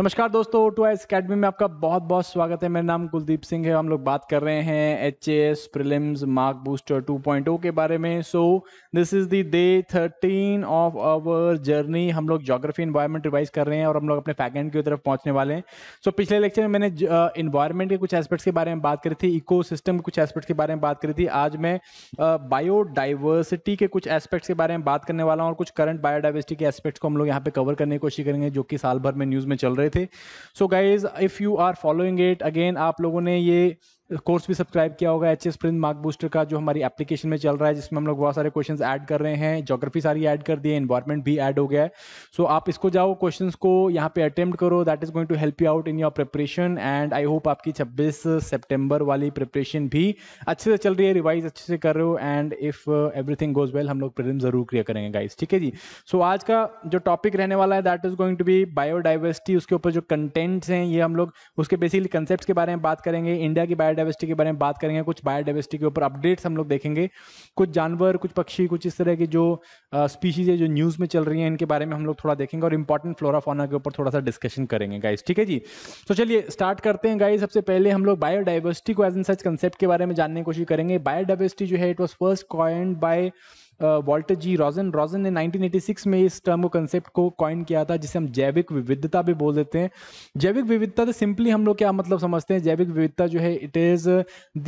नमस्कार दोस्तों O two academy academy में आपका बहुत बहुत स्वागत है मेरा नाम कुलदीप सिंह है हम लोग बात कर रहे हैं H S prelims mark booster 2.0 के बारे में so this is the day 13 of our journey हम लोग जोग्राफी इन्वायरमेंट रिवाइज कर रहे हैं और हम लोग अपने फैकेंड की तरफ पहुंचने वाले हैं सो so, पिछले लेक्चर में मैंने इन्वायरमेंट के कुछ एस्पेक्ट्स के बारे में बात करी थी इको सिस्टम के कुछ एस्पेक्ट्स के बारे में बात करी थी आज मैं बायोडाइवर्सिटी के कुछ एस्पेक्ट्स के बारे में बात करने वाला हूँ और कुछ करंट बायोडाइवर्सिटी के एस्पेक्ट्स को हम लोग यहाँ पे कवर करने की कोशिश करेंगे जो कि साल भर में न्यूज़ में चल रहे रहे थे so guys if you are following it again आप लोगों ने ये कोर्स भी सब्सक्राइब किया होगा H S print mark booster का जो हमारी एप्लीकेशन में चल रहा है जिसमें हम लोग बहुत सारे क्वेश्चंस ऐड कर रहे हैं जोग्राफी सारी ऐड कर दी है इन्वायरमेंट भी ऐड हो गया है सो so, आप इसको जाओ क्वेश्चंस को यहाँ पे अटेम्प्ट करो that is going to help you out in your preparation and I hope आपकी छब्बीस सेप्टेम्बर वाली प्रिपरेशन भी अच्छे से चल रही है रिवाइज अच्छे से कर रहे हो and if everything goes well हम लोग प्रिलिम जरूर क्लियर करेंगे गाइज ठीक है जी सो so, आज का जो टॉपिक रहने वाला है that is going to be biodiversity उसके ऊपर जो कंटेंट्स हैं ये हम लोग उसके बेसिकली कंसेप्ट के बारे में बात करेंगे इंडिया की बायोडाइवर्सिटी के बारे में बात करेंगे कुछ बायोडाइवर्सिटी के ऊपर अपडेट्स हम लोग देखेंगे कुछ जानवर कुछ पक्षी कुछ इस तरह की जो स्पीशीज है जो न्यूज़ में चल रही हैं इनके बारे में हम लोग थोड़ा देखेंगे और इंपॉर्टेंट फ्लोरा फोना के ऊपर थोड़ा सा डिस्कशन करेंगे गाइज ठीक है जी तो चलिए स्टार्ट करते हैं गाइज सबसे पहले हम लोग बायोडाइवर्सिटी को एज एन सच कंसेप्ट के बारे में जानने की कोशिश करेंगे बायोडाइवर्सिटी जो है it was first coined by Walter G Rosen Rosen ने 1986 में इस टर्म को कंसेप्ट को कॉइन किया था जिसे हम जैविक विविधता भी बोल देते हैं जैविक विविधता तो सिंपली हम लोग क्या मतलब समझते हैं जैविक विविधता जो है it is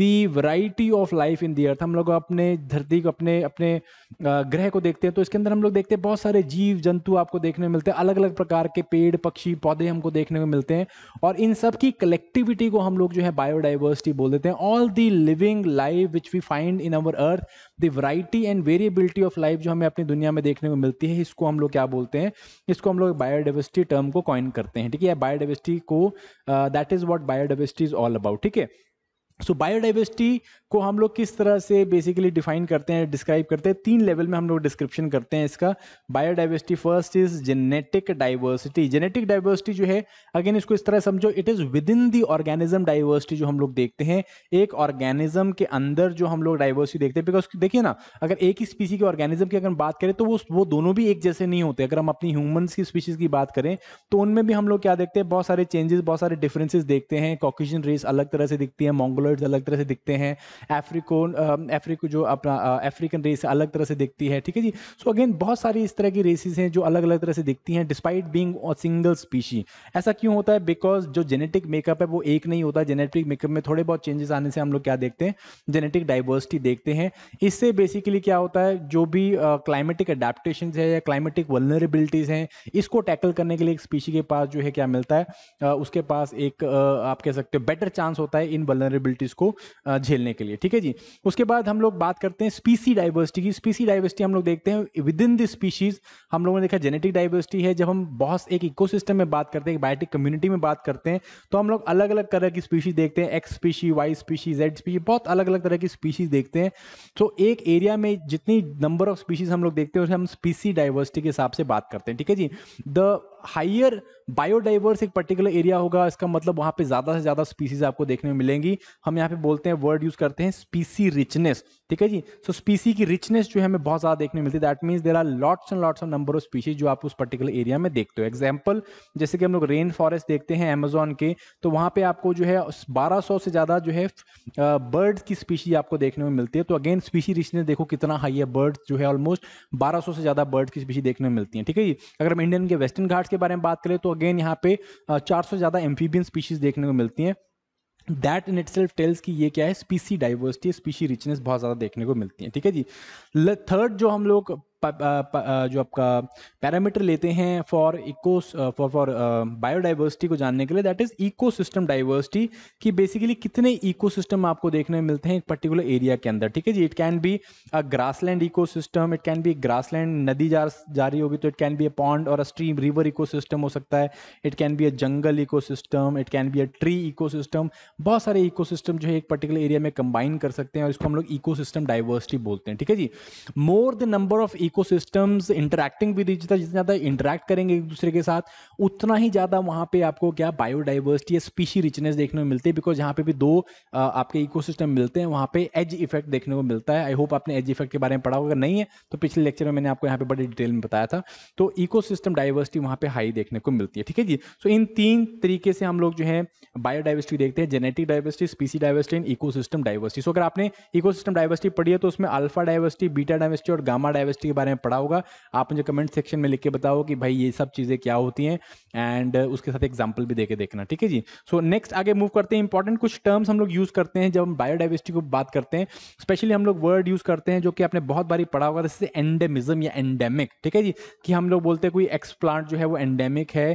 the variety of life in the earth हम लोग अपने धरती को अपने अपने ग्रह को देखते हैं तो इसके अंदर हम लोग देखते हैं बहुत सारे जीव जंतु आपको देखने को मिलते हैं अलग अलग प्रकार के पेड़ पक्षी पौधे हमको देखने को मिलते हैं और इन सब की कलेक्टिविटी को हम लोग जो है बायोडाइवर्सिटी बोल देते हैं all the living life which we find in our earth the variety and variable flexibility of life जो हमें अपनी दुनिया में देखने को मिलती है इसको हम लोग क्या बोलते हैं इसको हम लोग बायोडाइवर्सिटी टर्म को कॉइन करते हैं ठीक है बायोडाइवर्सिटी को that is what biodiversity is all about ठीक है सो so, बायोडाइवर्सिटी को हम लोग किस तरह से बेसिकली डिफाइन करते हैं डिस्क्राइब करते हैं तीन लेवल में हम लोग डिस्क्रिप्शन करते हैं इसका biodiversity first is genetic diversity genetic diversity जो है अगेन इसको इस तरह समझो it is within the organism diversity जो हम लोग देखते हैं एक ऑर्गेनिज्म के अंदर जो हम लोग डाइवर्सिटी देखते हैं बिकॉज देखिए ना अगर एक ही स्पीसी के ऑर्गेनिज्म की अगर बात करें तो वो वो दोनों भी एक जैसे नहीं होते अगर हम अपनी ह्यूमन्स की स्पीसीज की बात करें तो उनमें भी हम लोग क्या देखते हैं बहुत सारे चेंजेस बहुत सारे डिफरेंसेज देखते हैं कॉकिजन रेस अलग तरह से दिखती है मॉन्गोल कोलर्स अलग तरह से दिखते हैं एफ्रिकोन एफ्रिको um, जो अपना अफ्रीकन uh, रेस अलग तरह से दिखती है ठीक है जी सो so अगेन बहुत सारी इस तरह की रेसिस हैं जो अलग अलग तरह से दिखती हैं डिस्पाइट बींग सिंगल स्पीशी ऐसा क्यों होता है बिकॉज जो जेनेटिक मेकअप है वो एक नहीं होता जेनेटिक मेकअप में थोड़े बहुत चेंजेस आने से हम लोग क्या देखते हैं जेनेटिक डाइवर्सिटी देखते हैं इससे बेसिकली क्या होता है जो भी क्लाइमेटिक अडेप्टेशन है या क्लाइमेटिक वलनरेबिलिटीज़ हैं इसको टैकल करने के लिए एक स्पीशी के पास जो है क्या मिलता है uh, उसके पास एक uh, आप कह सकते हो बेटर चांस होता है इन वलनरेबिलिटी डिफिकल्टीज को झेलने के लिए ठीक है जी उसके बाद हम लोग बात करते हैं स्पीसी डाइवर्सिटी की स्पीसी डाइवर्सिटी हम लोग देखते हैं विद इन द स्पीशीज़ हम लोगों ने देखा जेनेटिक डाइवर्सिटी है जब हम बहुत एक इकोसिस्टम में बात करते हैं बायोटिक कम्युनिटी में बात करते हैं तो हम लोग अलग अलग तरह की स्पीशीज देखते हैं X species Y species Z species बहुत अलग अलग तरह की स्पीशीज देखते हैं तो एक एरिया में जितनी नंबर ऑफ स्पीशीज हम लोग देखते हैं उसे हम स्पीसी डाइवर्सिटी के हिसाब से बात करते हैं ठीक है जी द हाइयर बायोडाइवर्स एक पर्टिकुलर एरिया होगा इसका मतलब वहां पे ज्यादा से ज्यादा स्पीसीज आपको देखने में मिलेंगी हम यहाँ पे बोलते हैं वर्ड यूज करते हैं स्पीसी रिचनेस ठीक है जी सो स्पीसी की रिचनेस जो है हमें बहुत ज्यादा देखने मिलती है that mean there are lots and lots of number of species जो आप उस पर्टिकुलर एरिया में देखते हो एग्जाम्पल जैसे कि हम लोग रेन फॉरेस्ट देखते हैं एमेजोन के तो वहां पे आपको जो है 1200 से ज्यादा जो है बर्ड्स की स्पीशीज आपको देखने में मिलती है तो अगेन स्पीशी रिचनेस देखो कितना हाई है बर्ड्स जो है ऑलमोस्ट बारह से ज्यादा बर्ड्स की स्पीशी देखने में मिलती है ठीक है जी अगर हम इंडियन के वेस्टर्न घाट्स के बारे में बात करें तो अगेन यहाँ पे चार सौ ज्यादा एम्फीबियन स्पीशीज देखने को मिलती है that in itself tells की ये क्या है स्पीसी डाइवर्सिटी स्पीसी रिचनेस बहुत ज़्यादा देखने को मिलती है ठीक है जी थर्ड जो हम लोग जो आपका पैरामीटर लेते हैं for eco for for biodiversity को जानने के लिए दैट इज इकोसिस्टम डाइवर्सिटी कि बेसिकली कितने इकोसिस्टम आपको देखने मिलते हैं एक पर्टिकुलर एरिया के अंदर ठीक है जी it can be a grassland ecosystem it can be grassland नदी जा, जा रही होगी तो it can be a pond और अ स्ट्रीम रिवर इकोसिस्टम हो सकता है it can be a jungle ecosystem it can be a tree ecosystem बहुत सारे इकोसिस्टम जो है एक पर्टिकुलर एरिया में कंबाइन कर सकते हैं और इसको हम लोग इकोसिस्टम डाइवर्सिटी बोलते हैं ठीक है जी more the number of ecosystems interacting with जितना जितना ज़्यादा इंटरेक्ट करेंगे एक दूसरे के साथ उतना ही ज़्यादा वहाँ पे आपको क्या बायोडाइवर्सिटी या स्पीशी रिचनेस देखने को मिलती है बिकॉज यहाँ पे भी दो आपके इकोसिस्टम मिलते हैं वहाँ पे एज इफेक्ट देखने को मिलता है आई होप आपने एज इफेक्ट के बारे में पढ़ा होगा नहीं है तो पिछले लेक्चर में मैंने आपको यहाँ पे बड़े डिटेल में बताया था तो इकोसिस्टम डाइवर्सिटी वहाँ पर हाई देखने को मिलती है ठीक है जी सो इन तीन तरीके से हम लोग जो है बायोडाइवर्सिटी देखते हैं genetic diversity species diversity and ecosystem diversity so अगर आपने इकोसिस्टम डाइवर्सिटी पढ़ी है तो उसमें अल्फा डाइवर्सिटी बीटा डाइवर्सिटी और गामा डाइवर्सिटी बारे में पढ़ा होगा आप मुझे कमेंट सेक्शन में लिख के बताओ कि भाई ये सब चीज़ें क्या होती हैं एंड उसके साथ एग्जाम्पल भी देके देखना ठीक है जी सो so, नेक्स्ट आगे मूव करते हैं इंपॉर्टेंट कुछ टर्म्स हम लोग यूज़ करते हैं जब हम बायोडाइवर्सिटी को बात करते हैं स्पेशली हम लोग वर्ड यूज़ करते हैं जो कि आपने बहुत बारी पढ़ा होगा जैसे एंडेमिज्म या एंडेमिक ठीक है जी कि हम लोग बोलते हैं कोई एक्सप्लांट जो है वो एंडेमिक है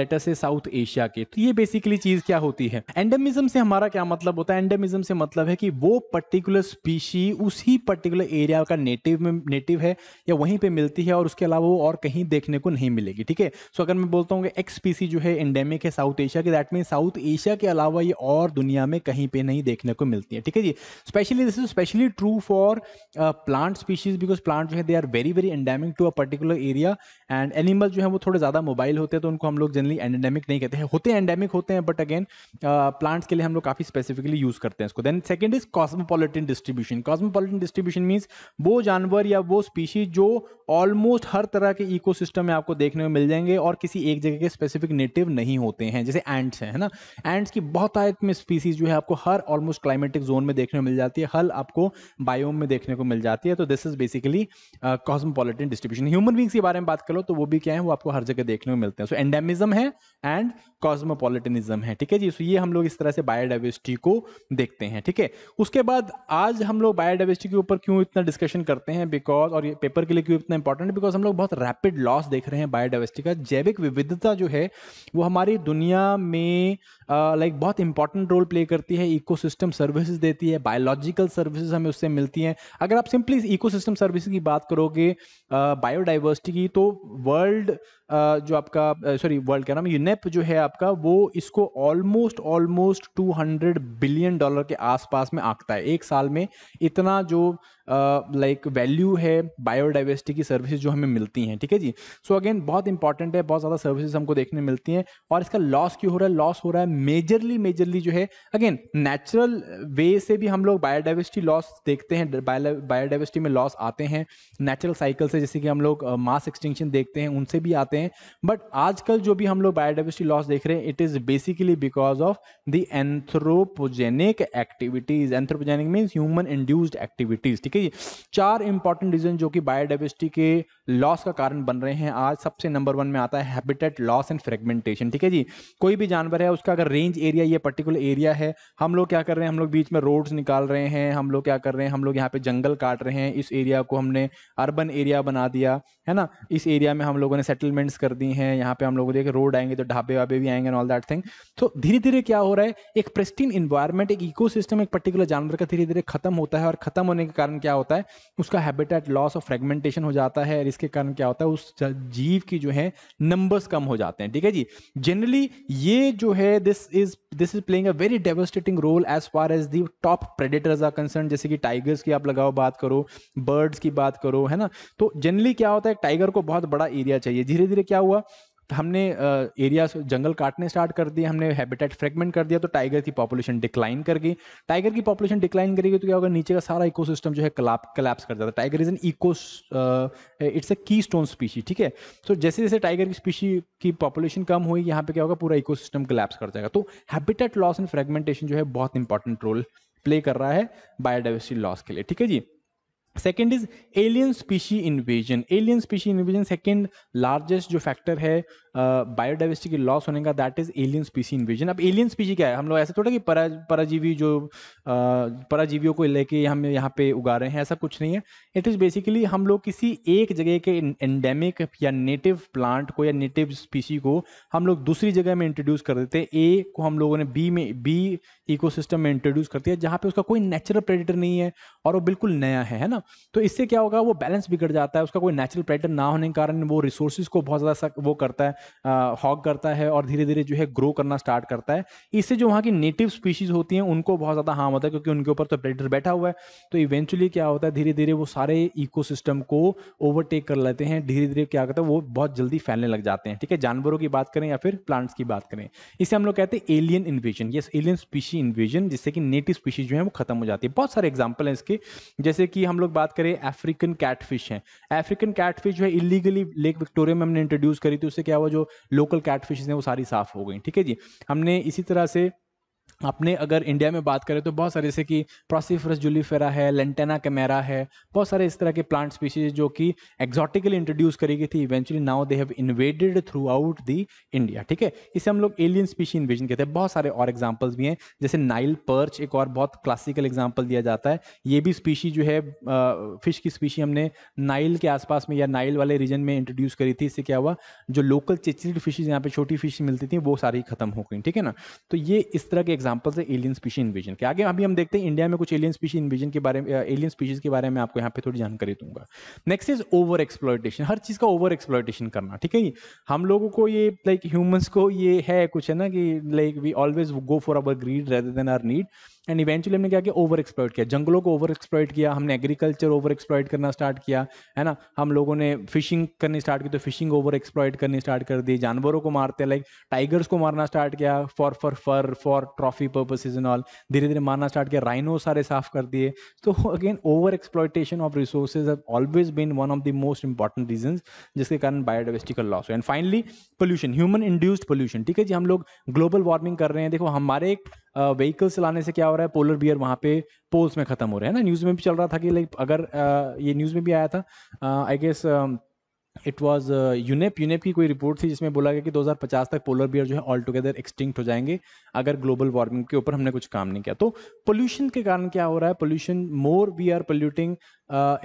लेटर से साउथ एशिया के तो ये बेसिकली चीज़ क्या होती है एंडेमिज्म से हमारा क्या मतलब होता है एंडेमिज्म से मतलब है कि वो पर्टिकुलर स्पीशी उसी पर्टिकुलर एरिया का नेटिव में नेटिव है या वहीं पे मिलती है और उसके अलावा वो और कहीं देखने को नहीं मिलेगी ठीक है सो अगर मैं बोलता हूँ कि एक्स पी जो है एंडेमिक है साउथ एशिया की दैट मीन साउथ एशिया के अलावा ये और दुनिया में कहीं पे नहीं देखने को मिलती है ठीक है जी specially this is specially true for plant species because plant जो है they are very very endemic to a particular area and animal जो है वो थोड़े ज़्यादा मोबाइल होते हैं तो उनको हम लोग जनरली एंडेमिक नहीं कहते हैं होते एंडेमिक होते हैं बट अगेन प्लांट्स के लिए हम लोग काफ़ी स्पेसिफिकली यूज़ करते हैं इसको then second is cosmopolitan distribution cosmopolitan distribution means वो जानवर या वो स्पीशीज जो ऑलमोस्ट हर तरह के इको में आपको देखने में मिल जाएंगे और किसी एक जगह के स्पेसिफिक नेटिव नहीं होते हैं जैसे एंट्स हैं है ना एंट्स की बहुत आयत में स्पीसीज जो है आपको हर ऑलमोस्ट क्लाइमेटिक जोन में देखने में मिल जाती है हल आपको बायोम में देखने को मिल जाती है तो this is basically cosmopolitan distribution human beings के बारे में बात करो लो तो वो भी क्या है वो आपको हर जगह देखने में मिलते हैं सो एंडेमिज्म है एंड कॉस्मोपोलिटनिज्म है ठीक है जी सो ये हम लोग इस तरह से बायोडाइवर्सिटी को देखते हैं ठीक है उसके बाद आज हम लोग बायोडाइवर्सिटी के ऊपर क्यों इतना डिस्कशन करते हैं बिकॉज और ये पेपर के लिए क्यों इतना इंपॉर्टेंट बिकॉज हम लोग बहुत रैपिड लॉस देख रहे हैं बायोडाइवर्सिटी का जैविक विविधता जो है वो हमारी दुनिया में लाइक बहुत इंपॉर्टेंट रोल प्ले करती है इको सिस्टम सर्विसेज देती है बायोलॉजिकल सर्विसेज हमें उससे मिलती हैं अगर आप सिंपली इको सिस्टम सर्विसेज की बात करोगे बायोडाइवर्सिटी की तो वर्ल्ड जो आपका सॉरी वर्ल्ड का नाम यूनेप जो है आपका वो इसको ऑलमोस्ट ऑलमोस्ट 200 बिलियन डॉलर के आसपास में आंकता है एक साल में इतना जो लाइक uh, वैल्यू like है बायोडाइवर्सिटी की सर्विसेज जो हमें मिलती हैं ठीक है जी सो so अगेन बहुत इंपॉर्टेंट है बहुत ज़्यादा सर्विसेज हमको देखने मिलती हैं और इसका लॉस क्यों हो रहा है लॉस हो रहा है मेजरली मेजरली जो है अगेन नेचुरल वे से भी हम लोग बायोडाइवर्सिटी लॉस देखते हैं बायोडाइवर्सिटी में लॉस आते हैं नेचुरल साइकिल से जैसे कि हम लोग मास एक्सटेंशन देखते हैं उनसे भी आते हैं हैं बट आजकल जो भी हम लोग बायोडाइवर्सिटी लॉस देख रहे हैं it is basically because of the anthropogenic activities anthropogenic means human induced activities ठीक है जी चार इंपॉर्टेंट रीजन जो कि बायोडाइवर्सिटी के लॉस का कारण बन रहे हैं आज सबसे नंबर वन में आता है हैबिटेट लॉस एंड फ्रेगमेंटेशन ठीक है जी कोई भी जानवर है उसका अगर रेंज एरिया ये पर्टिकुलर एरिया है हम लोग क्या कर रहे हैं हम लोग बीच में रोड्स निकाल रहे हैं हम लोग क्या कर रहे हैं हम लोग यहाँ पे जंगल काट रहे हैं इस एरिया को हमने अर्बन एरिया बना दिया है ना इस एरिया में हम लोगों ने सेटलमेंट बैंड्स कर दी हैं यहाँ पे हम लोग को रोड आएंगे तो ढाबे वाबे भी आएंगे ऑल दैट थिंग तो धीरे धीरे क्या हो रहा है एक प्रेस्टीन इन्वायरमेंट एक इको एक पर्टिकुलर जानवर का धीरे धीरे खत्म होता है और खत्म होने के कारण क्या होता है उसका हैबिटेट लॉस और फ्रेगमेंटेशन हो जाता है इसके कारण क्या होता है उस जीव की जो है नंबर्स कम हो जाते हैं ठीक है जी जनरली ये जो है this is this is playing a very devastating role as far as the top predators are concern जैसे कि टाइगर्स की आप लगाओ बात करो बर्ड्स की बात करो है ना तो जनरली क्या होता है टाइगर को बहुत बड़ा एरिया चाहिए धीरे धीरे धीरे क्या हुआ हमने एरिया uh, जंगल काटने स्टार्ट कर दिए हमने हैबिटेट फ्रेगमेंट कर दिया तो टाइगर की पॉपुलेशन डिक्लाइन कर गई टाइगर की पॉपुलेशन डिक्लाइन करेगी तो क्या होगा नीचे का सारा इकोसिस्टम जो है कलाप कलेप्स कर जाता tiger is an eco it's a keystone species ठीक है तो जैसे जैसे टाइगर की स्पीशी की पॉपुलेशन कम हुई यहाँ पे क्या होगा पूरा इको सिस्टम कर जाएगा तो हैबिटेट लॉस एंड फ्रेगमेंटेशन जो है बहुत इंपॉर्टेंट रोल प्ले कर रहा है बायोडाइवर्सिटी लॉस के लिए ठीक है जी second is alien species invasion alien species invasion second largest जो फैक्टर है बायोडाइवर्सिटी के लॉस होने का that is alien species invasion अब एलियन स्पीसी क्या है हम लोग ऐसे थोड़ा कि परा पराजीवी जो पराजीवियों को लेके हम यहाँ पे उगा रहे हैं ऐसा कुछ नहीं है इट इज़ बेसिकली हम लोग किसी एक जगह के एंडेमिक या नेटिव प्लांट को या नेटिव स्पीसी को हम लोग दूसरी जगह में इंट्रोड्यूस कर देते हैं ए को हम लोगों ने बी में बी इको में इंट्रोड्यूस कर दिया जहाँ पे उसका कोई नेचुरल प्रेडिटर नहीं है और वो बिल्कुल नया है है ना तो इससे क्या होगा वो बैलेंस बिगड़ जाता है उसका कोई नेचुरल प्रेडिटर ना होने के कारण वो रिसोर्सेज को बहुत ज़्यादा वो करता है हॉक करता है और धीरे धीरे जो है ग्रो करना स्टार्ट करता है इससे जो वहाँ की नेटिव स्पीशीज होती हैं उनको बहुत ज़्यादा हार्म होता है क्योंकि उनके ऊपर तो प्रेडर बैठा हुआ है तो इवेंचुअली क्या होता है धीरे धीरे वो सारे इकोसिस्टम को ओवरटेक कर लेते हैं धीरे धीरे क्या करता है वो बहुत जल्दी फैलने लग जाते हैं ठीक है जानवरों की बात करें या फिर प्लांट्स की बात करें इसे हम लोग कहते हैं एलियन इन्वेजन ये एलियन स्पीशी इन्वेजन जिससे कि नेटिव स्पीशीज जो है वो खत्म हो जाती है बहुत सारे एग्जाम्पल हैं इसके जैसे कि हम लोग बात करें अफ्रीकन कैटफिश है अफ्रीकन कैटफिश जो है इलीगली लेक विक्टोरिया में हमने इंट्रोड्यूस करी थी उससे क्या हुआ जो लोकल कैटफिश हैं वो सारी साफ हो गई ठीक है जी हमने इसी तरह से अपने अगर इंडिया में बात करें तो बहुत सारे जैसे कि प्रोसीफरस जुलीफेरा है लेंटेना कैमेरा है बहुत सारे इस तरह के प्लांट स्पीशीज जो कि एक्जॉटिकली इंट्रोड्यूस करी गई थी eventually now they have invaded throughout the India ठीक है इसे हम लोग एलियन स्पीशी इन्वेजन कहते हैं बहुत सारे और एग्जाम्पल्स भी हैं जैसे नाइल पर्च एक और बहुत क्लासिकल एग्जाम्पल दिया जाता है ये भी स्पीशी जो है फिश की स्पीशी हमने नाइल के आसपास में या नाइल वाले रीजन में इंट्रोड्यूस करी थी इससे क्या हुआ जो लोकल चिचिड फिशेज यहाँ पे छोटी फिश मिलती थी वो सारी खत्म हो गई ठीक है ना तो ये इस तरह के exam examples alien species invasion के आगे अभी हम देखते हैं इंडिया में कुछ एलियन स्पीशी इन्वेजन के बारे में एलियन uh, स्पीशीज के बारे में आपको यहाँ पे थोड़ी जानकारी दूंगा नेक्स्ट इज ओवर एक्सप्लोइटेशन हर चीज़ का ओवर एक्सप्लोइटेशन करना ठीक है हम लोगों को ये लाइक like, ह्यूमंस को ये है कुछ है ना कि like we always go for our greed rather than our need and eventually हमने क्या किया ओवर एक्सप्लॉइट किया जंगलों को ओवर एक्सप्लॉइट किया हमने एग्रीकल्चर ओवर एक्सप्लॉयट करना स्टार्ट किया है ना हम लोगों ने फिशिंग करनी स्टार्ट की तो फिशिंग ओवर एक्सप्लॉयट करनी स्टार्ट कर दी जानवरों को मारते लाइक टाइगर्स को मारना स्टार्ट किया for for for for trophy purposes in all धीरे धीरे मारना स्टार्ट किया राइनो सारे साफ कर दिए तो again over exploitation of resources always been one of the most important reason जिसके कारण बायोडाइवर्सिटी का loss and finally pollution human induced pollution ठीक है जी हम लोग ग्लोबल वार्मिंग कर रहे हैं देखो हमारे एक व्हीकल चलाने से क्या हो रहा है पोलर बियर वहाँ पे पोल्स में खत्म हो रहे हैं ना न्यूज़ में भी चल रहा था कि लाइक अगर आ, ये न्यूज़ में भी आया था I guess it was UNEP UNEP की कोई रिपोर्ट थी जिसमें बोला गया कि 2050 तक पोलर बियर जो है ऑल टुगेदर एक्सटिंक्ट हो जाएंगे अगर ग्लोबल वार्मिंग के ऊपर हमने कुछ काम नहीं किया तो पोल्यूशन के कारण क्या हो रहा है pollution more we are polluting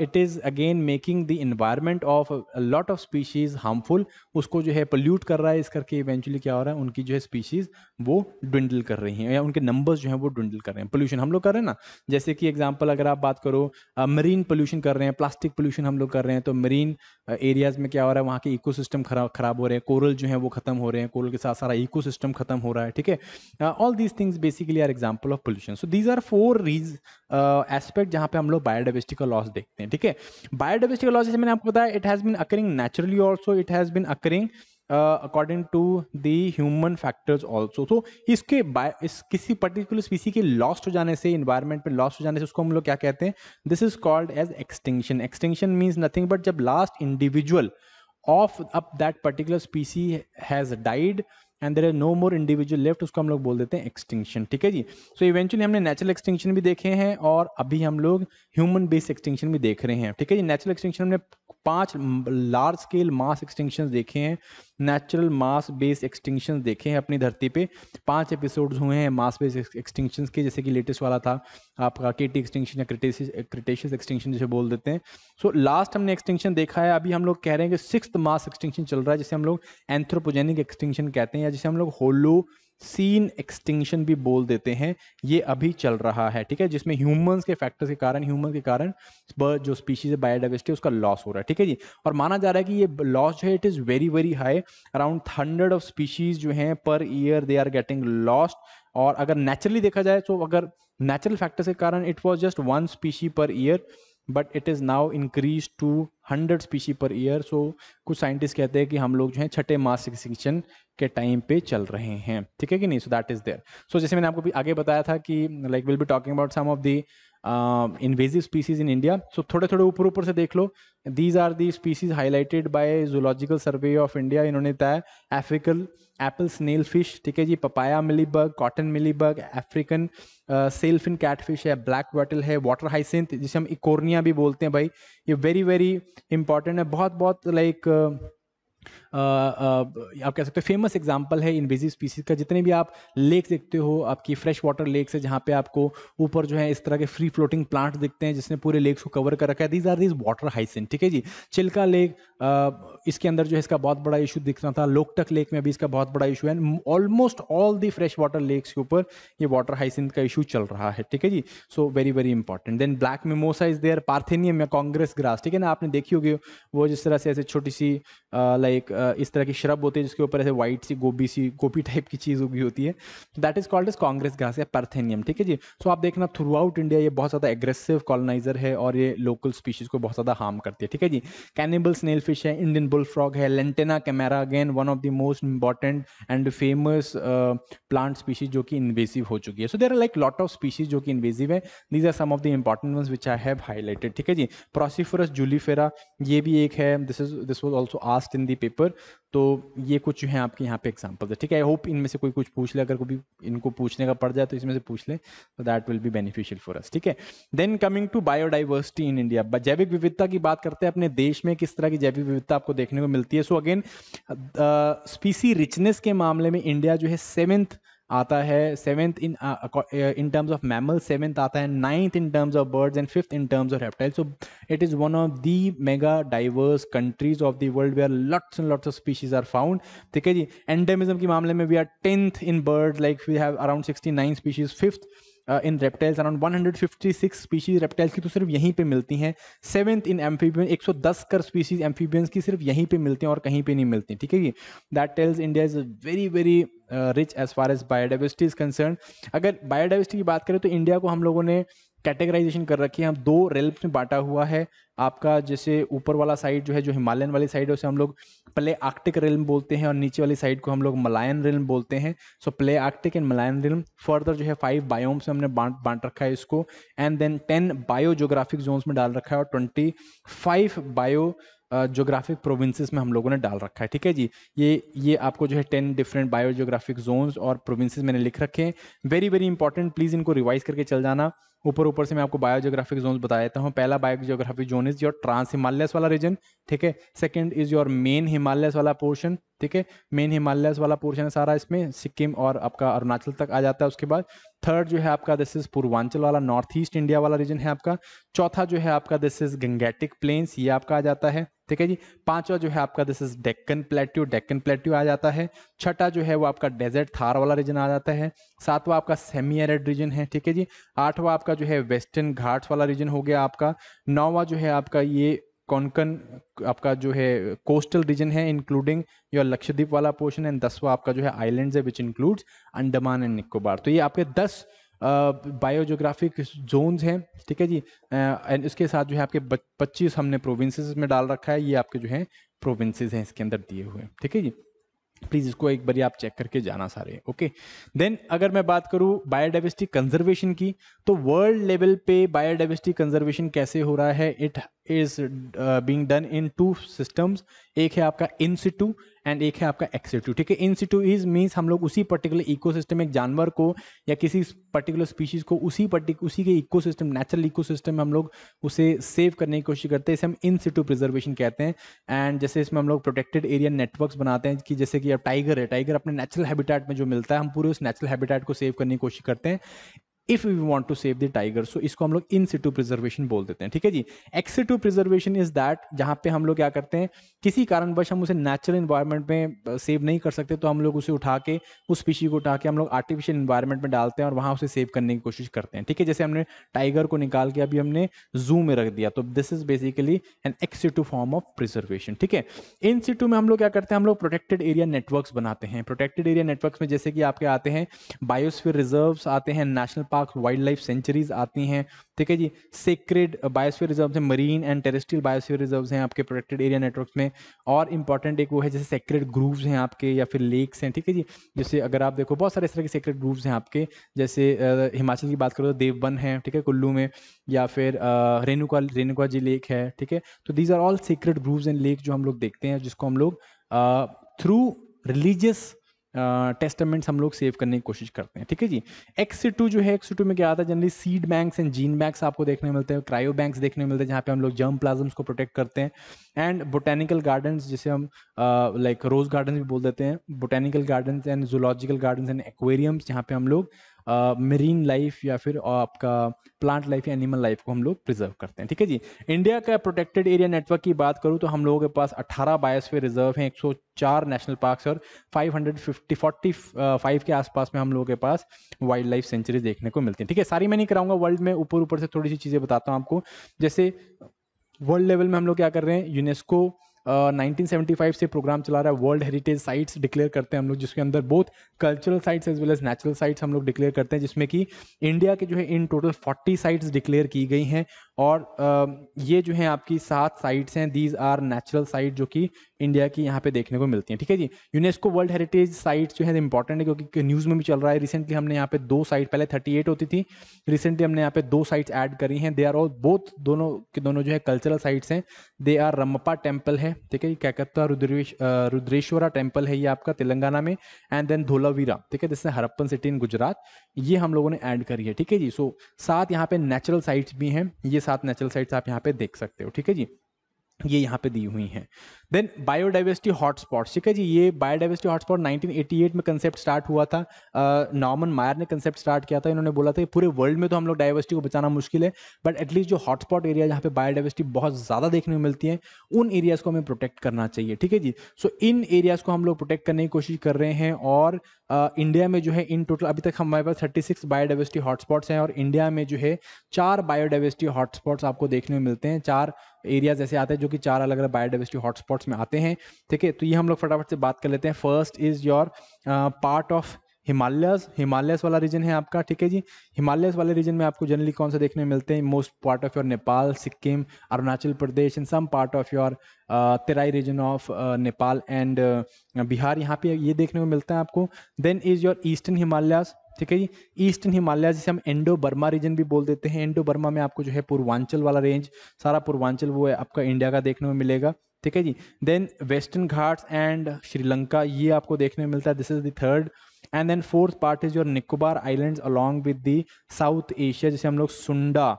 it is again making the environment of lot of species harmful उसको जो है पोल्यूट कर रहा है इस करके इवेंचुअली क्या हो रहा है उनकी जो है स्पीशीज़ वो ड्विंडल कर रही हैं या उनके नंबर्स जो हैं वो ड्विंडल कर रहे हैं पोल्यूशन हम लोग कर रहे हैं ना जैसे कि एग्जाम्पल अगर आप बात करो मरीन uh, पोल्यूशन कर रहे हैं प्लास्टिक पोल्यूशन हम लोग कर रहे हैं तो मरीन एरियाज़ uh, में में क्या हो रहा है वहाँ के इको खराब खराब हो रहे हैं कोरल जो है वो खत्म हो रहे हैं कोरल के साथ सारा सिस्टम खत्म हो रहा है ठीक है all these things basically are example of pollution so these are four रीज एस्पेक्ट जहाँ पे हम लोग बायोडाइवर्सिटी का लॉस देखते हैं ठीक है बायोडाइवर्सिटी का लॉस जैसे मैंने आपको बताया it has been occurring naturally also it has been occurring according to the human factors also तो इसके बाय इस किसी पर्टिकुलर स्पीसी के लॉस्ट हो जाने से इन्वायरमेंट पे लॉस्ट हो जाने से उसको हम लोग क्या कहते हैं this is called as extinction extinction means nothing but जब last individual of up that particular specie has died and there are no more individual left उसको हम लोग बोल देते हैं एक्सटिंक्शन ठीक है जी सो so इवेंचुअली हमने नेचुरल एक्सटिंक्शन भी देखे हैं और अभी हम लोग ह्यूमन बेस्ड एक्सटिंक्शन भी देख रहे हैं ठीक है जी नेचुरल एक्सटिंक्शन हमने पांच लार्ज स्केल मास एक्सटिंक्शन देखे हैं नेचुरल मास बेस एक्सटिंक्शन देखे हैं अपनी धरती पे पांच एपिसोड्स हुए हैं मास बेस एक्सटिंक्शन के जैसे कि लेटेस्ट वाला था आपका के टी एक्सटिंक्शन या क्रिटेशियस एक्सटिंक्शन जिसे बोल देते हैं सो so, लास्ट हमने एक्सटिंक्शन देखा है अभी हम लोग कह रहे हैं कि सिक्स मास एक्सटिंक्शन चल रहा है जिसे हम लोग एंथ्रोपोजेनिक एक्सटिंक्शन कहते हैं या जिसे हम लोग होलो सीन एक्सटिंक्शन भी बोल देते हैं ये अभी चल रहा है ठीक है जिसमें ह्यूमंस के फैक्टर्स के कारण ह्यूमन के कारण जो स्पीशीज है बायोडाइवर्सिटी उसका लॉस हो रहा है ठीक है जी और माना जा रहा है कि ये लॉस जो है it is very very high around hundred of species जो है per year they are getting lost और अगर नेचुरली देखा जाए तो अगर नेचुरल फैक्टर्स के कारण it was just one specie per year but it is now increase to hundred specie per year so कुछ साइंटिस्ट कहते हैं कि हम लोग जो है छठे मास एक्सटिंक्शन के टाइम पे चल रहे हैं ठीक है कि नहीं so that is there so जैसे मैंने आपको भी आगे बताया था कि like will be talking about some of the invasive species in India so थोड़े थोड़े ऊपर ऊपर से देख लो these are the species highlighted by Zoological Survey of India इन्होंने बताया एफ्रिकल एप्पल स्नेल फिश ठीक है जी papaya mealybug cotton mealybug African sailfin catfish है ब्लैक वाटल है वाटर हाइसेंथ जिसे हम इकोर्निया भी बोलते हैं भाई ये वेरी वेरी इंपॉर्टेंट है बहुत बहुत like like, uh, uh, uh, आप कह सकते हो फेमस एग्जांपल है इन्वेजिव स्पीसीज का जितने भी आप लेक देखते हो आपकी फ्रेश वाटर लेक्स है जहाँ पे आपको ऊपर जो है इस तरह के फ्री फ्लोटिंग प्लांट दिखते हैं जिसने पूरे लेक्स को कवर कर रखा है these are these water hyacinth ठीक है जी चिल्का लेक इसके अंदर जो है इसका बहुत बड़ा इशू दिख रहा था लोकटक लेक में भी इसका बहुत बड़ा इशू है almost all the fresh water lakes के ऊपर ये वाटर हाइसिन का इशू चल रहा है ठीक है जी so very very important then black mimosa is there parthenium या कांग्रेस ग्रास ठीक है ना आपने देखी होगी वो जिस तरह से ऐसे छोटी सी लाइक एक इस तरह की श्रब होती है जिसके ऊपर ऐसे वाइट सी गोभी सी गोभी टाइप की चीज़ उगी होती है that is called is congress घास या पर्थेनियम ठीक है जी सो आप देखना थ्रू आउट इंडिया ये बहुत ज़्यादा एग्रेसिव कॉलोनाइजर है और ये लोकल स्पीशीज़ को बहुत ज़्यादा हार्म करती है ठीक है जी कैनिबल स्नेल फिश है इंडियन बुल फ्रॉग है lantana camara again one of the most important and famous plant species जो कि इन्वेसिव हो चुकी है so there are like lot of species जो कि इन्वेसिव है these are some of the important ones which I have highlighted ठीक है जी प्रोसीफरस जूलीफेरा ये भी एक है this is this was also asked in the paper तो ये कुछ है आपके यहाँ पे एग्जाम्पल ठीक है आई होप इनमें से कोई कुछ पूछ ले अगर कोई इनको पूछने का पड़ जाए तो इसमें से पूछ ले तो that will be beneficial for us ठीक है then coming to biodiversity in India जैविक विविधता की बात करते हैं अपने देश में किस तरह की जैविक विविधता आपको देखने को मिलती है सो अगेन स्पीसी रिचनेस के मामले में इंडिया जो है सेवेंथ आता है seventh in in terms of mammal seventh आता है ninth in terms of birds and fifth in terms of reptile so it is one of the mega diverse countries of the world we are lots and lots of species are found ठीक है जी endemism के मामले में we are tenth in birds like we have around sixty nine species fifth in reptiles around 156 species reptiles की तो सिर्फ यहीं पे मिलती हैं सेवेंथ इन एम्फीबियन 110 कर स्पीशीज एम्फीबियंस की सिर्फ यहीं पे मिलती हैं और कहीं पे नहीं मिलती ठीक है ये that tells India is very very rich as far as biodiversity is concern अगर बायोडाइवर्सिटी की बात करें तो इंडिया को हम लोगों ने uh, कैटेगराइजेशन कर रखी है हम दो रेल्प में बांटा हुआ है आपका जैसे ऊपर वाला साइड जो है जो हिमालयन वाली साइड है उसे हम लोग प्ले आर्कटिक रेल बोलते हैं और नीचे वाली साइड को हम लोग मलायन रेल बोलते हैं so Palearctic and Malayan rail further जो है फाइव बायोम से हमने बांट बांट रखा है इसको and then ten biogeographic zones में डाल रखा है और twenty five biogeographic provinces में हम लोगों ने डाल रखा है ठीक है जी ये ये आपको जो है ten different biogeographic zones और प्रोविंसेस मैंने लिख रखे हैं वेरी वेरी इंपॉर्टेंट प्लीज़ इनको रिवाइज करके चल जाना ऊपर ऊपर से मैं आपको बायोजियोग्राफिक जोन बता देता हूँ पहला biogeographic zone is your trans Himalayas वाला रीजन ठीक है second is your main Himalayas वाला पोर्शन ठीक है मेन हिमालयस वाला पोर्शन है सारा इसमें सिक्किम और आपका अरुणाचल तक आ जाता है उसके बाद थर्ड जो है आपका दिस इज पूर्वांचल वाला नॉर्थ ईस्ट इंडिया वाला रीजन है आपका चौथा जो है आपका दिस इज गंगेटिक प्लेन्स ये आपका आ जाता है ठीक है जी पांचवा जो है आपका this is Deccan plateau Deccan plateau आ जाता है छठा जो है वो आपका डेजर्ट थार वाला रीजन आ जाता है सातवा आपका सेमी एरिड रीजन है ठीक है जी आठवा आपका जो है वेस्टर्न घाट्स वाला रीजन हो गया आपका नौवा जो है आपका ये कौनकन आपका जो है कोस्टल रीजन है इंक्लूडिंग योर लक्षद्वीप वाला पोर्शन एंड दसवा आपका जो है आइलैंड है which includes Andaman and Nicobar तो ये आपके दस बायोजोग्राफिक जोन्स हैं ठीक है जी एंड इसके साथ जो है आपके पच्चीस हमने प्रोविंसेस में डाल रखा है ये आपके जो है प्रोविंसेस हैं इसके अंदर दिए हुए ठीक है जी प्लीज़ इसको एक बार आप चेक करके जाना सारे ओके देन अगर मैं बात करूं बायोडाइवर्सिटी कंजर्वेशन की तो वर्ल्ड लेवल पे बायोडाइवर्सिटी कंजर्वेशन कैसे हो रहा है it is being done in two systems एक है आपका इन सिटू एंड एक है आपका एक्सिटू ठीक है इन इज मीन्स हम लोग उसी पर्टिकुलर सिस्टम एक जानवर को या किसी पर्टिकुलर स्पीशीज को उसी पर्टिक उसी के सिस्टम नेचुरल सिस्टम में हम लोग उसे सेव करने की कोशिश करते हैं इसे हम इन प्रिजर्वेशन कहते हैं एंड जैसे इसमें हम लोग प्रोटेक्टेड एरिया नेटवर्क्स बनाते हैं कि जैसे कि अब टाइगर है टाइगर अपने नेचुरल हैबिटेट में जो मिलता है हम पूरे उस नेचुरल हैबिटेट को सेव करने की कोशिश करते हैं if we want to save the tiger so इसको हम लोग इन सिटू प्रिजर्वेशन बोल देते हैं ठीक है जी एक्सिटू प्रिजर्वेशन इज दैट जहां पे हम लोग क्या करते हैं किसी कारणवश हम उसे नेचुरल इन्वायरमेंट में सेव नहीं कर सकते तो हम लोग उसे उठा के उस स्पीशी को उठा के हम लोग आर्टिफिशियल इन्वायरमेंट में डालते हैं और वहां उसे सेव करने की कोशिश करते हैं ठीक है जैसे हमने टाइगर को निकाल के अभी हमने जू में रख दिया तो this is basically an ex situ form of preservation ठीक है इन सिटू में हम लोग क्या करते हैं हम लोग प्रोटेक्टेड एरिया नेटवर्क बनाते हैं प्रोटेक्टेड एरिया नेटवर्क में जैसे कि आपके आते हैं बायोस्फीयर रिजर्व आते हैं national park wild life sanctuaries आती हैं ठीक है जी सेक्रेड बायोस्फीयर रिजर्व हैं marine and terrestrial biosphere reserve हैं आपके प्रोटेक्टेड एरिया नेटवर्क में और इंपॉर्टेंट एक वो है जैसे सेक्रेड ग्रूव्स हैं आपके या फिर लेक्स हैं ठीक है जी जैसे अगर आप देखो बहुत सारे इस तरह के सेक्रेड ग्रूव्स हैं आपके जैसे हिमाचल की बात करो तो देवबन है ठीक है कुल्लू में या फिर रेणुका रेणुका जी लेक है ठीक है तो these are all secret groves and lake जो हम लोग देखते हैं जिसको हम लोग थ्रू रिलीजियस टेस्टमेंट्स हम लोग सेव करने की कोशिश करते हैं ठीक है जी एक्स टू जो है एक्स टू में क्या आता है generally seed banks and gene banks आपको देखने मिलते हैं क्रायो बैंक्स देखने मिलते हैं जहाँ पे हम लोग जर्म प्लाजम्स को प्रोटेक्ट करते हैं एंड बोटेनिकल गार्डन जिसे हम लाइक रोज गार्डन भी बोल देते हैं botanical garden and zoological garden and aquariums जहाँ पे हम लोग मरीन लाइफ या फिर आपका प्लांट लाइफ या एनिमल लाइफ को हम लोग प्रिजर्व करते हैं ठीक है जी इंडिया का प्रोटेक्टेड एरिया नेटवर्क की बात करूँ तो हम लोगों के पास 18 बायोस्फीयर रिजर्व हैं 104 नेशनल पार्क्स और 550 45 के आसपास में हम लोगों के पास वाइल्ड लाइफ सेंचुरीज देखने को मिलती है ठीक है सारी मैं नहीं कराऊंगा वर्ल्ड में ऊपर ऊपर से थोड़ी सी चीज़ें बताता हूँ आपको जैसे वर्ल्ड लेवल में हम लोग क्या कर रहे हैं यूनेस्को 1975 से प्रोग्राम चला रहा है वर्ल्ड हेरिटेज साइट्स डिक्लेयर करते हैं हम लोग जिसके अंदर बहुत cultural sites as well as natural sites हम लोग डिक्लेयर करते हैं जिसमें कि इंडिया के जो है इन टोटल 40 साइट्स डिक्लेयर की गई हैं और ये जो है आपकी सात साइट्स हैं दीज आर नेचुरल साइट जो कि इंडिया की यहाँ पे देखने को मिलती हैं ठीक है जी यूनेस्को वर्ल्ड हेरिटेज साइट जो है इंपॉर्टेंट है क्योंकि न्यूज़ में भी चल रहा है रिसेंटली हमने यहाँ पे दो साइट पहले 38 होती थी रिसेंटली हमने यहाँ पे दो साइट्स ऐड करी हैं दे आर ऑल बोथ दोनों के दोनों जो है कल्चरल साइट्स हैं दे आर रमप्पा टेम्पल है ठीक है ये कैकत्ता रुद्रेश रुद्रेश्वरा टेम्पल है ये आपका तेलंगाना में एंड देन धोलावीरा ठीक है जिसने हरप्पन सिटी इन गुजरात ये हम लोगों ने ऐड करी है ठीक है जी सो सात यहाँ पे नेचुरल साइट्स भी हैं ये सात नेचुरल साइट्स आप यहाँ पे देख सकते हो ठीक है जी ये यहाँ पे दी हुई हैं देन बायोडाइवर्सिटी हॉटस्पॉट ठीक है जी ये बायोडाइवर्सिटी हॉटस्पॉट 1988 में कंसेप्ट स्टार्ट हुआ था नॉर्मन मायर ने कंसेप्ट स्टार्ट किया था इन्होंने बोला था कि पूरे वर्ल्ड में तो हम लोग डाइवर्सिटी को बचाना मुश्किल है बट एटलीस्ट जो हॉटस्पॉट एरिया जहाँ पे बायोडाइवर्सिटी बहुत ज़्यादा देखने को मिलती है उन एरियाज़ को हमें प्रोटेक्ट करना चाहिए ठीक है जी सो so, इन एरियाज़ को हम लोग प्रोटेक्ट करने की कोशिश कर रहे हैं और इंडिया में जो है इन टोटल अभी तक हमारे पास थर्टी सिक्स बायोडाइवर्सिटी हॉटस्पॉट्स हैं और इंडिया में जो है चार बायोडाइवर्सिटी हॉटस्पॉट्स आपको देखने में मिलते हैं चार एरियाज ऐसे आते हैं जो कि चार अलग अलग बायोडाइवर्सिटी हॉटस्पॉट्स में आते हैं ठीक है तो ये हम लोग फटाफट से बात कर लेते हैं first is your part of Himalayas Himalayas वाला रीजन है आपका ठीक है जी हिमालयस वाले रीजन में आपको जनरली कौन से देखने मिलते हैं most part of your Nepal Sikkim Arunachal Pradesh in some part of your Terai region of Nepal and Bihar यहाँ पे ये देखने को मिलता है आपको then is your eastern Himalayas ठीक है जी ईस्टर्न हिमालय जिसे हम इंडो बर्मा रीजन भी बोल देते हैं इंडो बर्मा में आपको जो है पूर्वांचल वाला रेंज सारा पूर्वांचल वो है आपका इंडिया का देखने में मिलेगा ठीक है जी then western Ghats and Sri ये आपको देखने में मिलता है this is the third and then fourth part is your Nicobar islands along with the South Asia जिसे हम लोग सुंडा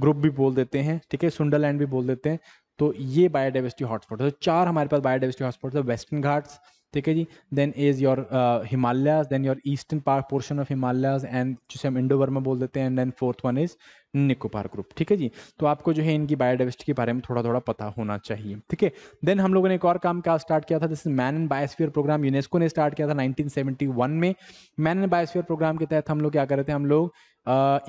ग्रुप भी बोल देते हैं ठीक है सुंडा लैंड भी बोल देते हैं तो ये बायोडाइवर्सिटी हॉटस्पॉट है तो चार हमारे पास बायोडाइवर्सिटी हॉटस्पॉट है वेस्टर्न तो घाट्स ठीक है जी then is your Himalayas then your eastern park portion of Himalayas and जिसे हम इंडो वर्मा बोल देते हैं and then fourth one is Nicobar group ठीक है जी तो आपको जो है इनकी बायोडाइवर्सिटी के बारे में थोड़ा थोड़ा पता होना चाहिए ठीक है देन हम लोगों ने एक और काम का स्टार्ट किया था जैसे man and biosphere programme UNESCO ने स्टार्ट किया था 1971 में मैन एंड बायोस्फीयर प्रोग्राम के तहत हम लोग क्या कर रहे थे हम लोग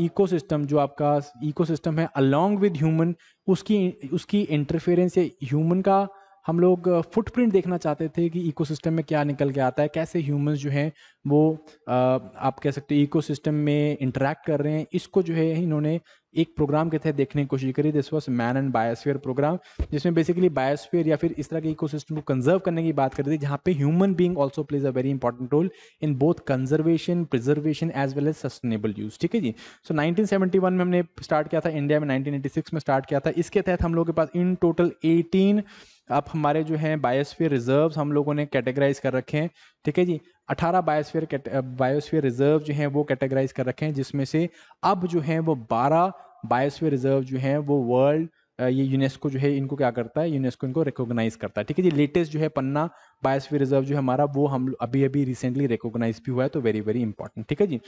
इको uh, जो आपका इको है अलॉन्ग विद ह्यूमन उसकी उसकी इंटरफेरेंस या ह्यूमन का हम लोग फुटप्रिंट देखना चाहते थे कि इकोसिस्टम में क्या निकल के आता है कैसे ह्यूमंस जो हैं वो आप कह सकते हैं इकोसिस्टम में इंटरेक्ट कर रहे हैं इसको जो है इन्होंने एक प्रोग्राम के तहत देखने की कोशिश करी this was man and biosphere programme जिसमें बेसिकली बायोस्फीयर या फिर इस तरह के इको को कंजर्व करने की बात करी थी जहाँ पे human being also plays a very important role in both conservation preservation as well as sustainable use ठीक है जी सो so, 1971 में हमने स्टार्ट किया था इंडिया में 1986 में स्टार्ट किया था इसके तहत हम लोग के पास इन टोटल एटीन अब हमारे जो हैं बायोस्फीयर रिजर्व्स हम लोगों ने कैटेगराइज कर रखे हैं ठीक है जी 18 बायोस्फीयर बायोस्फीयर रिजर्व जो हैं वो कैटेगराइज कर रखे हैं जिसमें से अब जो हैं वो 12 बायोस्फीयर रिजर्व जो हैं वो वर्ल्ड ये यूनेस्को जो है इनको क्या करता है यूनेस्को इनको रिकॉग्नाइज करता है ठीक है जी लेटेस्ट जो है पन्ना बायोस्फीयर रिजर्व जो है हमारा वो हम अभी अभी रिसेंटली रिकॉग्नाइज भी हुआ है तो वेरी वेरी इंपॉर्टेंट ठीक है जी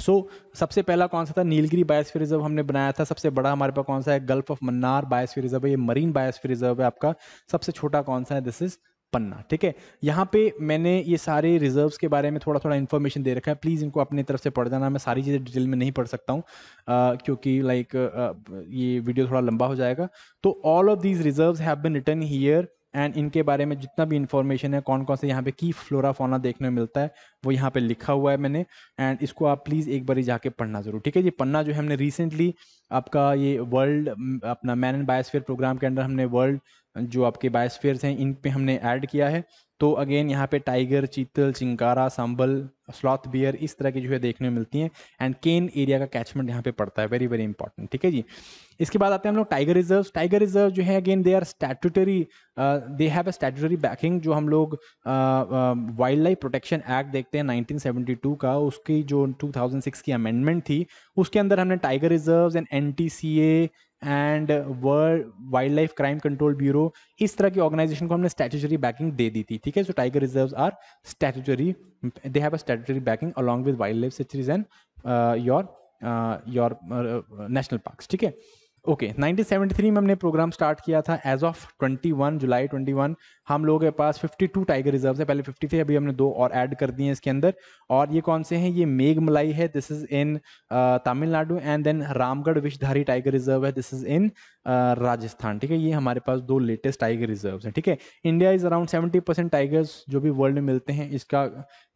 सो so, सबसे पहला कौन सा था नीलगिरी बायोस्फीयर रिजर्व हमने बनाया था सबसे बड़ा हमारे पास कौन सा है Gulf of Mannar biosphere reserve है ये मरीन बायोस्फीयर रिजर्व है आपका सबसे छोटा कौन सा है दिस इज पन्ना ठीक है यहाँ पे मैंने ये सारे रिजर्व्स के बारे में थोड़ा थोड़ा इन्फॉर्मेशन दे रखा है प्लीज़ इनको अपनी तरफ से पढ़ जाना मैं सारी चीज़ें डिटेल में नहीं पढ़ सकता हूँ क्योंकि लाइक ये वीडियो थोड़ा लंबा हो जाएगा तो all of these reserve have been written here and इनके बारे में जितना भी इन्फॉर्मेशन है कौन कौन से यहाँ पे की फ्लोरा फोना देखने में मिलता है वो यहाँ पे लिखा हुआ है मैंने एंड इसको आप प्लीज़ एक बार जाके पढ़ना ज़रूर ठीक है ये पन्ना जो है हमने रिसेंटली आपका ये वर्ल्ड अपना मैन एंड बायोस्फीयर प्रोग्राम के अंडर हमने वर्ल्ड जो आपके बायोस्फेयर हैं इन पे हमने ऐड किया है तो अगेन यहाँ पे टाइगर चीतल चिंकारा सांबल स्लॉथ बियर इस तरह की जो है देखने में मिलती हैं एंड केन एरिया का कैचमेंट यहाँ पे पड़ता है वेरी वेरी इंपॉर्टेंट ठीक है जी इसके बाद आते हैं हम लोग टाइगर रिजर्व टाइगर रिजर्व जो है again they are statutory they have a statutory backing जो हम लोग वाइल्ड लाइफ प्रोटेक्शन एक्ट देखते हैं नाइनटीन का उसकी जो टू की अमेंडमेंट थी उसके अंदर हमने tiger reserve and N T C A and world wildlife crime control bureau इस तरह की ऑर्गेनाइजेशन को हमने स्टैचुटरी बैकिंग दे दी थी ठीक है so tiger reserve are statutory they have a backing along with wild life sanctuaries and your your national park ठीक है ओके okay, 1973 में हमने प्रोग्राम स्टार्ट किया था एज ऑफ 21 जुलाई 21 हम लोगों के पास 52 टाइगर रिजर्व है पहले 50 थे अभी हमने दो और ऐड कर दिए हैं इसके अंदर और ये कौन से हैं ये मेघमलाई है this is in Tamil Nadu and then Ramgarh Vishdhari tiger reserve है दिस इज इन राजस्थान ठीक है ये हमारे पास दो लेटेस्ट टाइगर रिजर्व्स हैं ठीक है India is around seventy percent tigers जो भी वर्ल्ड में मिलते हैं इसका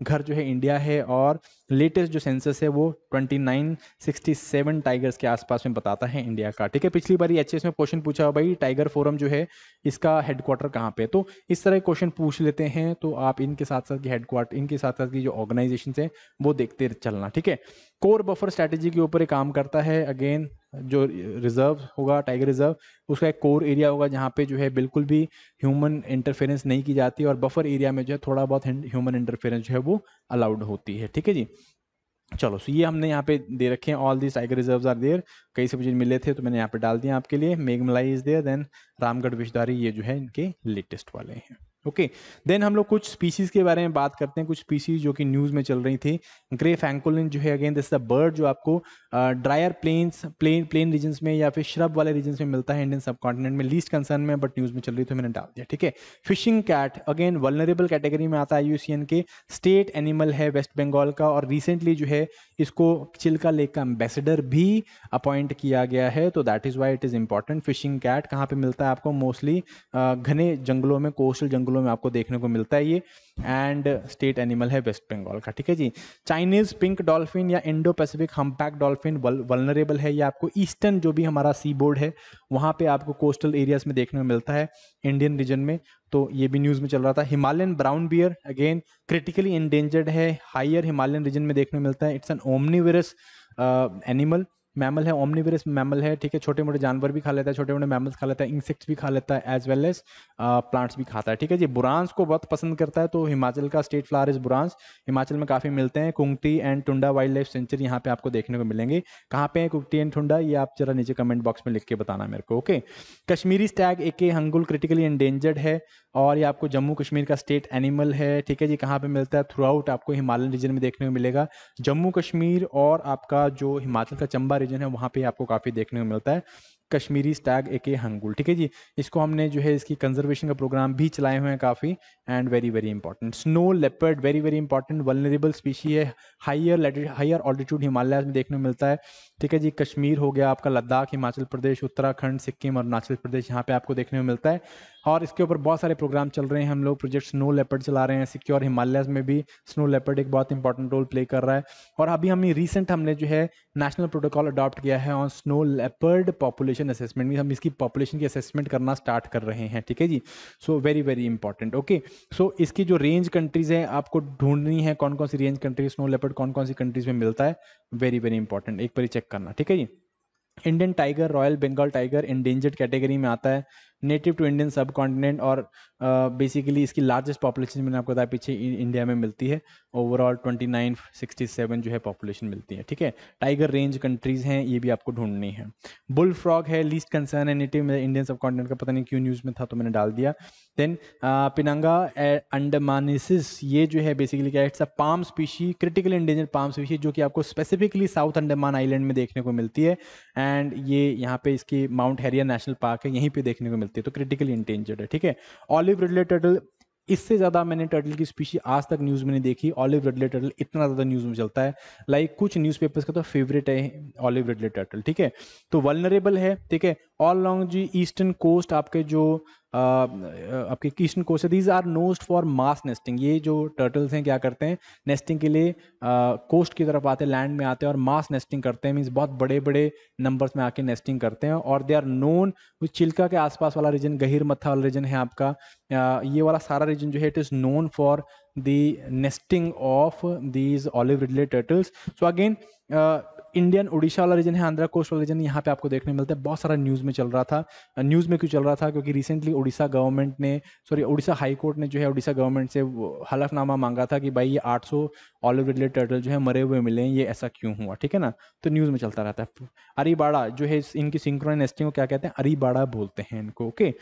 घर जो है इंडिया है और लेटेस्ट जो सेंसस है वो twenty nine sixty seven tigers के आसपास में बताता है इंडिया का ठीक है पिछली बार एच में क्वेश्चन पूछा भाई टाइगर फोरम जो है इसका हेडक्वार्टर कहाँ पे तो इस तरह क्वेश्चन पूछ लेते हैं तो आप इनके साथ साथ की हेडक्वार्टर इनके साथ साथ की जो ऑर्गेनाइजेशन है वो देखते चलना ठीक है कोर बफर स्ट्रैटेजी के ऊपर काम करता है अगेन जो रिजर्व होगा टाइगर रिजर्व उसका एक कोर एरिया होगा जहाँ पे जो है बिल्कुल भी ह्यूमन इंटरफेरेंस नहीं की जाती और बफर एरिया में जो है थोड़ा बहुत ह्यूमन इंटरफेरेंस जो है वो अलाउड होती है ठीक है जी चलो सो ये हमने यहाँ पे दे रखे हैं all this tiger reserve are there कई से मुझे मिले थे तो मैंने यहाँ पे डाल दिया आपके लिए Meghamalai is there then Ramgarh Vishdhari ये जो है इनके लेटेस्ट वाले हैं ओके okay. देन हम लोग कुछ स्पीसीज के बारे में बात करते हैं कुछ स्पीसीज जो कि न्यूज़ में चल रही थी ग्रे फैंकोलिन जो है अगेन दिस द बर्ड जो आपको drier plains plain plain regions में या फिर श्रब वाले रीजन्स में मिलता है इंडियन सब कॉन्टिनेंट में लीस्ट कंसर्न में बट न्यूज़ में चल रही थी तो मैंने डाल दिया ठीक है fishing cat again vulnerable category में आता है यू के स्टेट एनिमल है वेस्ट बंगाल का और रिसेंटली जो है इसको चिल्का लेक का एम्बेसडर भी अपॉइंट किया गया है तो that is why it is important fishing cat कहाँ पर मिलता है आपको मोस्टली uh, घने जंगलों में कोस्टल जंगलों स्कूलों में आपको देखने को मिलता है ये एंड स्टेट एनिमल है वेस्ट बंगाल का ठीक है जी चाइनीज़ पिंक डॉल्फिन या Indo Pacific humpback dolphin vulnerable है या आपको ईस्टर्न जो भी हमारा सी बोर्ड है वहाँ पे आपको कोस्टल एरियाज में देखने को मिलता है इंडियन रीजन में तो ये भी न्यूज़ में चल रहा था Himalayan brown bear again critically endangered है हायर हिमालयन रीजन में देखने को मिलता है it's an omnivorous animal mammal है ओमनीवरस मैमल है ठीक है छोटे मोटे जानवर भी खा लेता है छोटे मोटे मैमल्स खा लेता है इंसेक्ट्स भी खा लेता है एज वेल एज प्लांट्स भी खाता है ठीक है जी बुरांस को बहुत पसंद करता है तो हिमाचल का state flower is Buransh Himachal में काफ़ी मिलते हैं Kugti and Tundah wildlife sanctuary यहाँ पे आपको देखने को मिलेंगे कहाँ पे है कुंगटी एंड टुंडा ये आप जरा नीचे कमेंट बॉक्स में लिख के बताना मेरे को ओके कश्मीरी स्टैग ए के हंगुल क्रिटिकली एंडेंजर्ड है और ये आपको जम्मू कश्मीर का स्टेट एनिमल है ठीक है जी कहाँ पे मिलता है थ्रू आउट आपको हिमालयन रीजन में देखने को मिलेगा जम्मू कश्मीर और आपका जो हिमाचल का चंबा रीजन है वहाँ पे आपको काफ़ी देखने को मिलता है कश्मीरी स्टैग एके हंगुल ठीक है जी इसको हमने जो है इसकी कंजर्वेशन का प्रोग्राम भी चलाए हुए हैं काफ़ी and very very important snow leopard very very important vulnerable species है हाइयर हाइयर ऑल्टीट्यूड हिमालय में देखने को मिलता है ठीक है जी कश्मीर हो गया आपका लद्दाख हिमाचल प्रदेश उत्तराखंड सिक्किम अरुणाचल प्रदेश यहाँ पे आपको देखने को मिलता है और इसके ऊपर बहुत सारे प्रोग्राम चल रहे हैं हम लोग प्रोजेक्ट स्नो लेपर्ड चला रहे हैं सिक्योर हिमालय में भी स्नो लेपर्ड एक बहुत इंपॉर्टेंट रोल प्ले कर रहा है और अभी हमने रिसेंट हमने जो है नेशनल प्रोटोकॉल अडॉप्ट किया है on snow leopard population assessment हम इसकी पॉपुलेशन की असेसमेंट करना स्टार्ट कर रहे हैं ठीक है जी so very very important okay so इसकी जो रेंज कंट्रीज है आपको ढूंढनी है कौन कौन सी रेंज कंट्रीज स्नो लेपर्ड कौन कौन सी कंट्रीज में मिलता है वेरी वेरी इंपॉर्टेंट एक बार चेक करना ठीक है जी Indian tiger royal Bengal tiger endangered category में आता है native to Indian subcontinent और बेसिकली इसकी लार्जेस्ट पॉपुलेशन मैंने आपको बताया पीछे इंडिया में मिलती है overall twenty nine sixty seven जो है पॉपुलेशन मिलती है ठीक है टाइगर रेंज कंट्रीज हैं ये भी आपको ढूंढनी है बुल फ्रॉग है लीस्ट कंसर्न है नेटिव इंडियन सब कॉन्टिनेंट का पता नहीं क्यों न्यूज़ में था तो मैंने डाल दिया देन पिनांगा अंडमानिस ये जो है बेसिकली क्या it's a palm species critical endangered palm species जो कि आपको स्पेसिफिकली साउथ अंडमान आइलैंड में देखने को मिलती है एंड ये यहाँ पे इसकी माउंट हेरियर नेशनल पार्क है यहीं पे देखने को मिलती है मिलती है तो क्रिटिकली इंटेंजर्ड है ठीक है ऑलिव रेडले टर्टल इससे ज़्यादा मैंने टर्टल की स्पीशी आज तक न्यूज़ में नहीं देखी ऑलिव रेडले टर्टल इतना ज़्यादा न्यूज़ में चलता है लाइक like, कुछ न्यूज़पेपर्स का तो फेवरेट है ऑलिव रेडले टर्टल ठीक है तो वलनरेबल है ठीक है ऑल लॉन्ग जी ईस्टर्न कोस्ट आपके जो आपके किशन कोसे दीज आर नोस्ट फॉर मास नेस्टिंग ये जो टर्टल्स हैं क्या करते हैं नेस्टिंग के लिए कोस्ट की तरफ आते हैं लैंड में आते हैं और मास नेस्टिंग करते हैं मीन्स बहुत बड़े बड़े नंबर्स में आके नेस्टिंग करते हैं और दे आर नोन चिल्का के आसपास वाला रीजन गहिर मत्था वाला रीजन है आपका uh, ये वाला सारा रीजन जो है it is known for the nesting of these olive ridley turtles so again Indian Orissa वाला रीजन है आंध्रा कोस्ट वाला रीजन यहाँ पे आपको देखने मिलता है बहुत सारा न्यूज़ में चल रहा था न्यूज़ में क्यों चल रहा था क्योंकि रिसेंटली उड़ीसा गवर्नमेंट ने सॉरी उड़ीसा हाई कोर्ट ने जो है उड़ीसा गवर्नमेंट से हलफनामा मांगा था कि भाई ये आठ सौ ऑलिव रिलेटेड टर्टल जो है मरे हुए मिले हैं ये ऐसा क्यों हुआ ठीक है ना तो न्यूज़ में चलता रहता है अरीबाड़ा जो है इनकी सिंक्रोन एस्टिंग को क्या कहते हैं अरीबाड़ा बोलते हैं इनको okay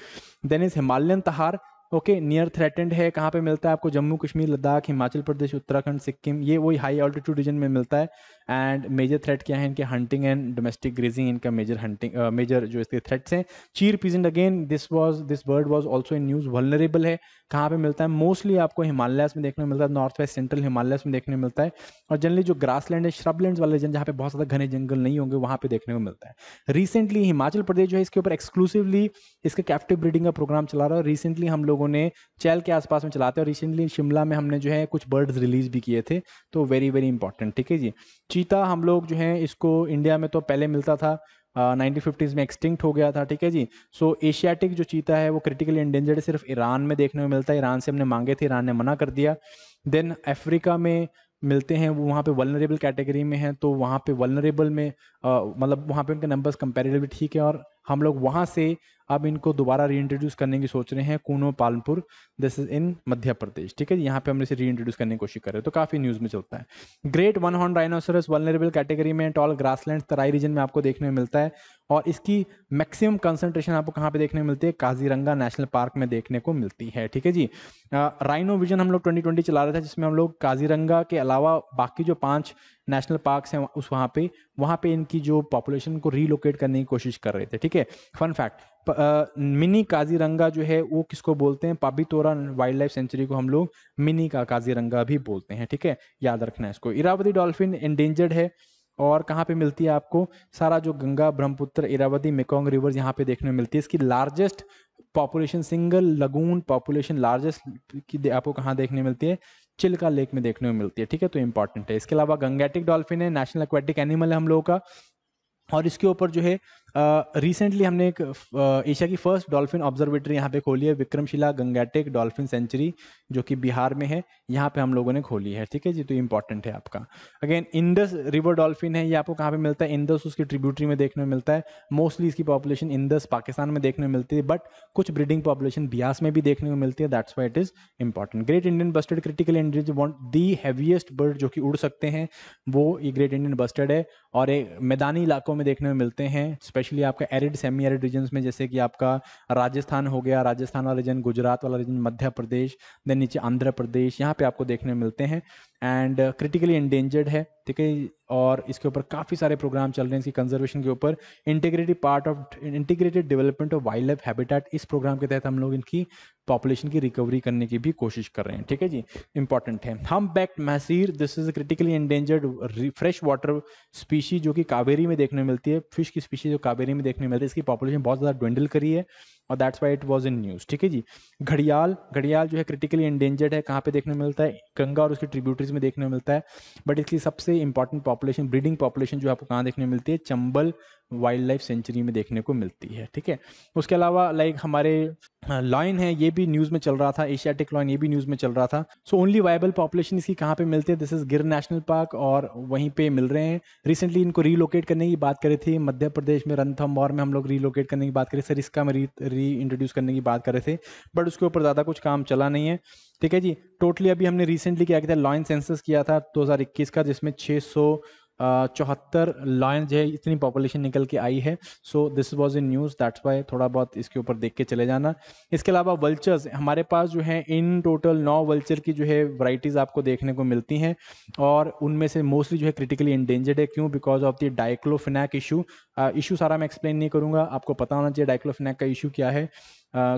then is Himalayan tahr okay near threatened है कहाँ पे मिलता है आपको जम्मू कश्मीर लद्दाख हिमाचल प्रदेश उत्तराखंड सिक्किम ये वही हाई ऑल्टीट्यूड रीजन में मिलता है एंड मेजर थ्रेट क्या है इनके हंटिंग एंड डोमेस्टिक ग्रेजिंग इनका मेजर हंटिंग मेजर जो इसके थ्रेट्स हैं cheer pheasant again this was this bird was also in news vulnerable है कहाँ पे मिलता है मोस्टली आपको हिमालयस में देखने मिलता है नॉर्थ वेस्ट सेंट्रल हिमालयस में देखने मिलता है और जनरली जो ग्रास लैंड है श्रब लैंड वाले जन जहाँ पे बहुत ज़्यादा घने जंगल नहीं होंगे वहाँ पे देखने को मिलता है रिसेंटली हिमाचल प्रदेश जो है इसके ऊपर एक्सक्लूसिवली इसका कैप्टिव ब्रीडिंग का प्रोग्राम चला रहा है रिसेंटली हम लोगों ने चैल के आसपास में चलाते हैं और रिसेंटली शिमला में हमने जो है कुछ बर्ड्स रिलीज भी किए थे तो वेरी वेरी इंपॉर्टेंट ठीक है जी चीता हम लोग जो है इसको इंडिया में तो पहले मिलता था नाइनटीन फिफ्टीज़ में एक्सटिंक्ट हो गया था ठीक है जी सो so, एशियाटिक जो चीता है वो क्रिटिकली इंडेंजर्ड सिर्फ ईरान में देखने में मिलता है ईरान से हमने मांगे थे ईरान ने मना कर दिया देन अफ्रीका में मिलते हैं वो वहाँ पे वलनरेबल कैटेगरी में हैं तो वहाँ पे वलनरेबल में मतलब वहाँ पे उनके नंबर्स कंपेरेटिवली ठीक है और हम लोग वहाँ से अब इनको दोबारा रीइंट्रोड्यूस करने की सोच रहे हैं Kuno Palanpur this is in Madhya Pradesh ठीक है यहाँ पे हम इसे रीइंट्रोड्यूस करने की कोशिश कर रहे हैं तो काफ़ी न्यूज़ में चलता है great one horn rhinoceros vulnerable category में टॉल ग्रासलैंड तराई रीजन में आपको देखने में मिलता है और इसकी मैक्सिमम कंसंट्रेशन आपको कहाँ पे देखने मिलती है काजीरंगा नेशनल पार्क में देखने को मिलती है ठीक है जी राइनो विजन हम लोग 2020 चला रहे थे जिसमें हम लोग काजीरंगा के अलावा बाकी जो पांच नेशनल पार्क हैं उस वहाँ पे वहाँ पे इनकी जो पॉपुलेशन को रीलोकेट करने की कोशिश कर रहे थे ठीक है फन फैक्ट मिनी काजीरंगा जो है वो किसको बोलते हैं पाबीतोरा वाइल्ड लाइफ सेंचुरी को हम लोग मिनी का काजीरंगा भी बोलते हैं ठीक है याद रखना है इसको इरावती डॉल्फिन एंडेंजर्ड है और कहाँ पे मिलती है आपको सारा जो Ganga Brahmaputra Irrawaddy Mekong rivers यहाँ पे देखने में मिलती है इसकी largest population single lagoon population largest की आपको कहाँ देखने मिलती है चिल्का लेक में देखने में मिलती है ठीक है तो इंपॉर्टेंट है इसके अलावा गंगेटिक डॉल्फिन है नेशनल एक्वेटिक एनिमल है हम लोगों का और इसके ऊपर जो है रिसेंटली uh, हमने एक एशिया uh, की फर्स्ट डॉल्फिन ऑब्जर्वेटरी यहाँ पे खोली है विक्रमशिला गंगाटेक डॉल्फिन सेंचुरी जो कि बिहार में है यहाँ पे हम लोगों ने खोली है ठीक है जी तो इंपॉर्टेंट है आपका अगेन इंडस रिवर डॉल्फिन है ये आपको कहाँ पे मिलता है इंडस उसकी ट्रिब्यूटरी में देखने में मिलता है मोस्टली इसकी पॉपुलेशन इंडस पाकिस्तान में देखने में मिलती है बट कुछ ब्रीडिंग पॉपुलेशन बिहार में भी देखने को मिलती है that's why it is important great Indian bustard critical endangered want the heaviest bird जो कि उड़ सकते हैं वो ये ग्रेट इंडियन बस्टर्ड है और ये मैदानी इलाकों में देखने में मिलते हैं स्पेशली आपका एरिड सेमी एरिड रीजन में जैसे कि आपका राजस्थान हो गया राजस्थान वाला रीजन गुजरात वाला रीजन मध्य प्रदेश देन नीचे आंध्र प्रदेश यहाँ पे आपको देखने मिलते हैं एंड क्रिटिकली एंडेंजर्ड है ठीक है और इसके ऊपर काफ़ी सारे प्रोग्राम चल रहे हैं इसकी कंजर्वेशन के ऊपर integrated part of integrated development of wildlife habitat इस प्रोग्राम के तहत हम लोग इनकी पॉपुलेशन की रिकवरी करने की भी कोशिश कर रहे हैं ठीक है जी इंपॉर्टेंट है humpbacked mahseer this is critically endangered freshwater species जो कि कावेरी में देखने मिलती है फिश की स्पीशी जो कावेरी में देखने मिलती है इसकी पॉपुलेशन बहुत ज़्यादा ड्वेंडल करी है और that's why it was in news ठीक है जी घड़ियाल घड़ियाल जो है क्रिटिकली इंडेंजर्ड है कहाँ पे देखने मिलता है गंगा और उसकी ट्रिब्यूटरीज में देखने मिलता है बट इसकी सबसे इंपॉर्टेंट पॉपुलेशन ब्रीडिंग पॉपुलेशन जो आपको कहाँ देखने मिलती है चंबल वाइल्ड लाइफ सेंचुरी में देखने को मिलती है ठीक है उसके अलावा लाइक हमारे लॉइन है ये भी न्यूज़ में चल रहा था एशियाटिक लॉइन ये भी न्यूज़ में चल रहा था सो ओनली वाइबल पॉपुलेशन इसकी कहाँ पे मिलती है this is Gir national park और वहीं पे मिल रहे हैं रिसेंटली इनको रीलोकेट करने की बात करी थी मध्य प्रदेश में रणथम्बौर में हम लोग रीलोकेट करने की बात करें सर इसका में री री इंट्रोड्यूस करने की बात करे थे बट उसके ऊपर ज़्यादा कुछ काम चला नहीं है ठीक है जी टोटली अभी हमने रिसेंटली क्या किया था लॉइन सेंसस किया था दो का जिसमें 600 चौहत्तर लाइन जो है इतनी पॉपुलेशन निकल के आई है so this was a news that's why थोड़ा बहुत इसके ऊपर देख के चले जाना इसके अलावा वल्चर्स हमारे पास जो है इन टोटल नौ वल्चर की जो है वराइटीज़ आपको देखने को मिलती हैं और उनमें से मोस्टली जो है क्रिटिकली इंडेंजर्ड है क्यों because of the diclofenac issue issue uh, सारा मैं एक्सप्लेन नहीं करूँगा आपको पता होना चाहिए डाइक्लोफिनेक का इशू क्या है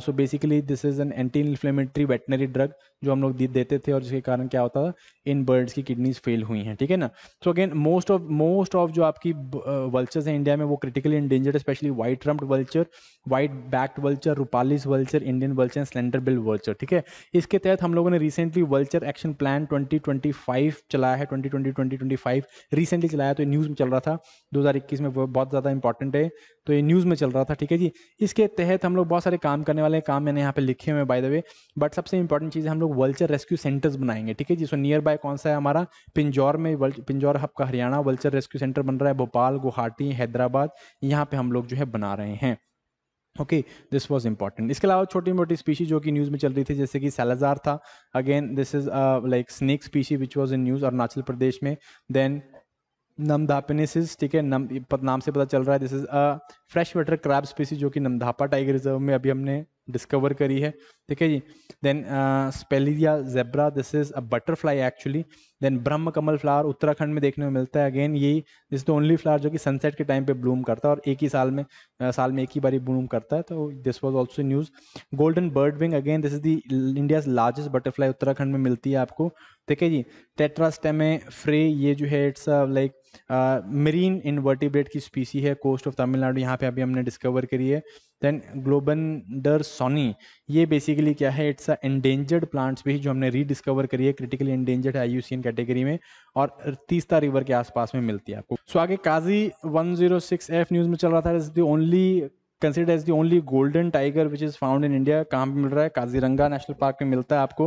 so basically this is an anti inflammatory veterinary drug जो हम लोग देते थे और जिसके कारण क्या होता था इन बर्ड्स की किडनीज फेल हुई हैं ठीक है ना so again most of most of जो आपकी वल्चर्स uh, हैं इंडिया में वो critically endangered specially white rumped vulture white backed vulture Ruppell's vulture Indian vulture and slender bill vulture ठीक है इसके तहत हम लोगों ने recently vulture action plan twenty twenty five चलाया है twenty twenty twenty twenty five recently चलाया तो न्यूज़ में चल रहा था दो हजार इक्कीस में बहुत ज़्यादा ज़्यादा इंपॉर्टेंट है तो ये न्यूज़ में चल रहा था ठीक है जी इसके तहत हम लोग बहुत सारे काम करने वाले हैं काम मैंने यहाँ पे लिखे हुए हैं बाय द वे बट सबसे इंपॉर्टेंट चीज़ है हम लोग वल्चर रेस्क्यू सेंटर्स बनाएंगे ठीक है जी सो नियर बाय कौन सा है हमारा पिंजौर में पिंजौर हब का हरियाणा वल्चर रेस्क्यू सेंटर बन रहा है भोपाल गुवाहाटी हैदराबाद यहाँ पर हम लोग जो है बना रहे हैं ओके दिस वाज इंपॉर्टेंट इसके अलावा छोटी मोटी स्पीशी जो कि न्यूज़ में चल रही थी जैसे कि सैलाजार था again this is like snake species which was in news Arunachal Pradesh में देन नमधापिनेसिस ठीक है नम नाम से पता चल रहा है this is a freshwater crab species जो कि नमधापा टाइगर रिजर्व में अभी हमने डिस्कवर करी है ठीक है जी then spialia zebra this is a butterfly actually then Brahma Kamal flower Uttarakhand में देखने में मिलता है अगेन यही दिस द ओनली फ्लावर जो कि सनसेट के टाइम पे ब्लूम करता है और एक ही साल में uh, साल में एक ही बार ब्लूम करता है तो this was also news golden birdwing again this is the India's largest butterfly Uttarakhand में मिलती है आपको ठीक है जी फ्रे ये जो है इट्स लाइक मरीन इनवर्टिब्रेट की स्पीसी है कोस्ट ऑफ तमिलनाडु यहाँ पे अभी हमने डिस्कवर करी है देन ग्लोबनडर सोनी ये बेसिकली क्या है इट्स अ एंडेंजर्ड प्लांट्स भी जो हमने रीडिस्कवर करी है क्रिटिकली एंडेंजर्ड है आई कैटेगरी में और तीस्ता रिवर के आसपास में मिलती है आपको सो so, आगे Kazi one zero six F news में चल रहा था is the only consider as the only golden tiger which is found in India कहाँ पे मिल रहा है काजीरंगा नेशनल पार्क में मिलता है आपको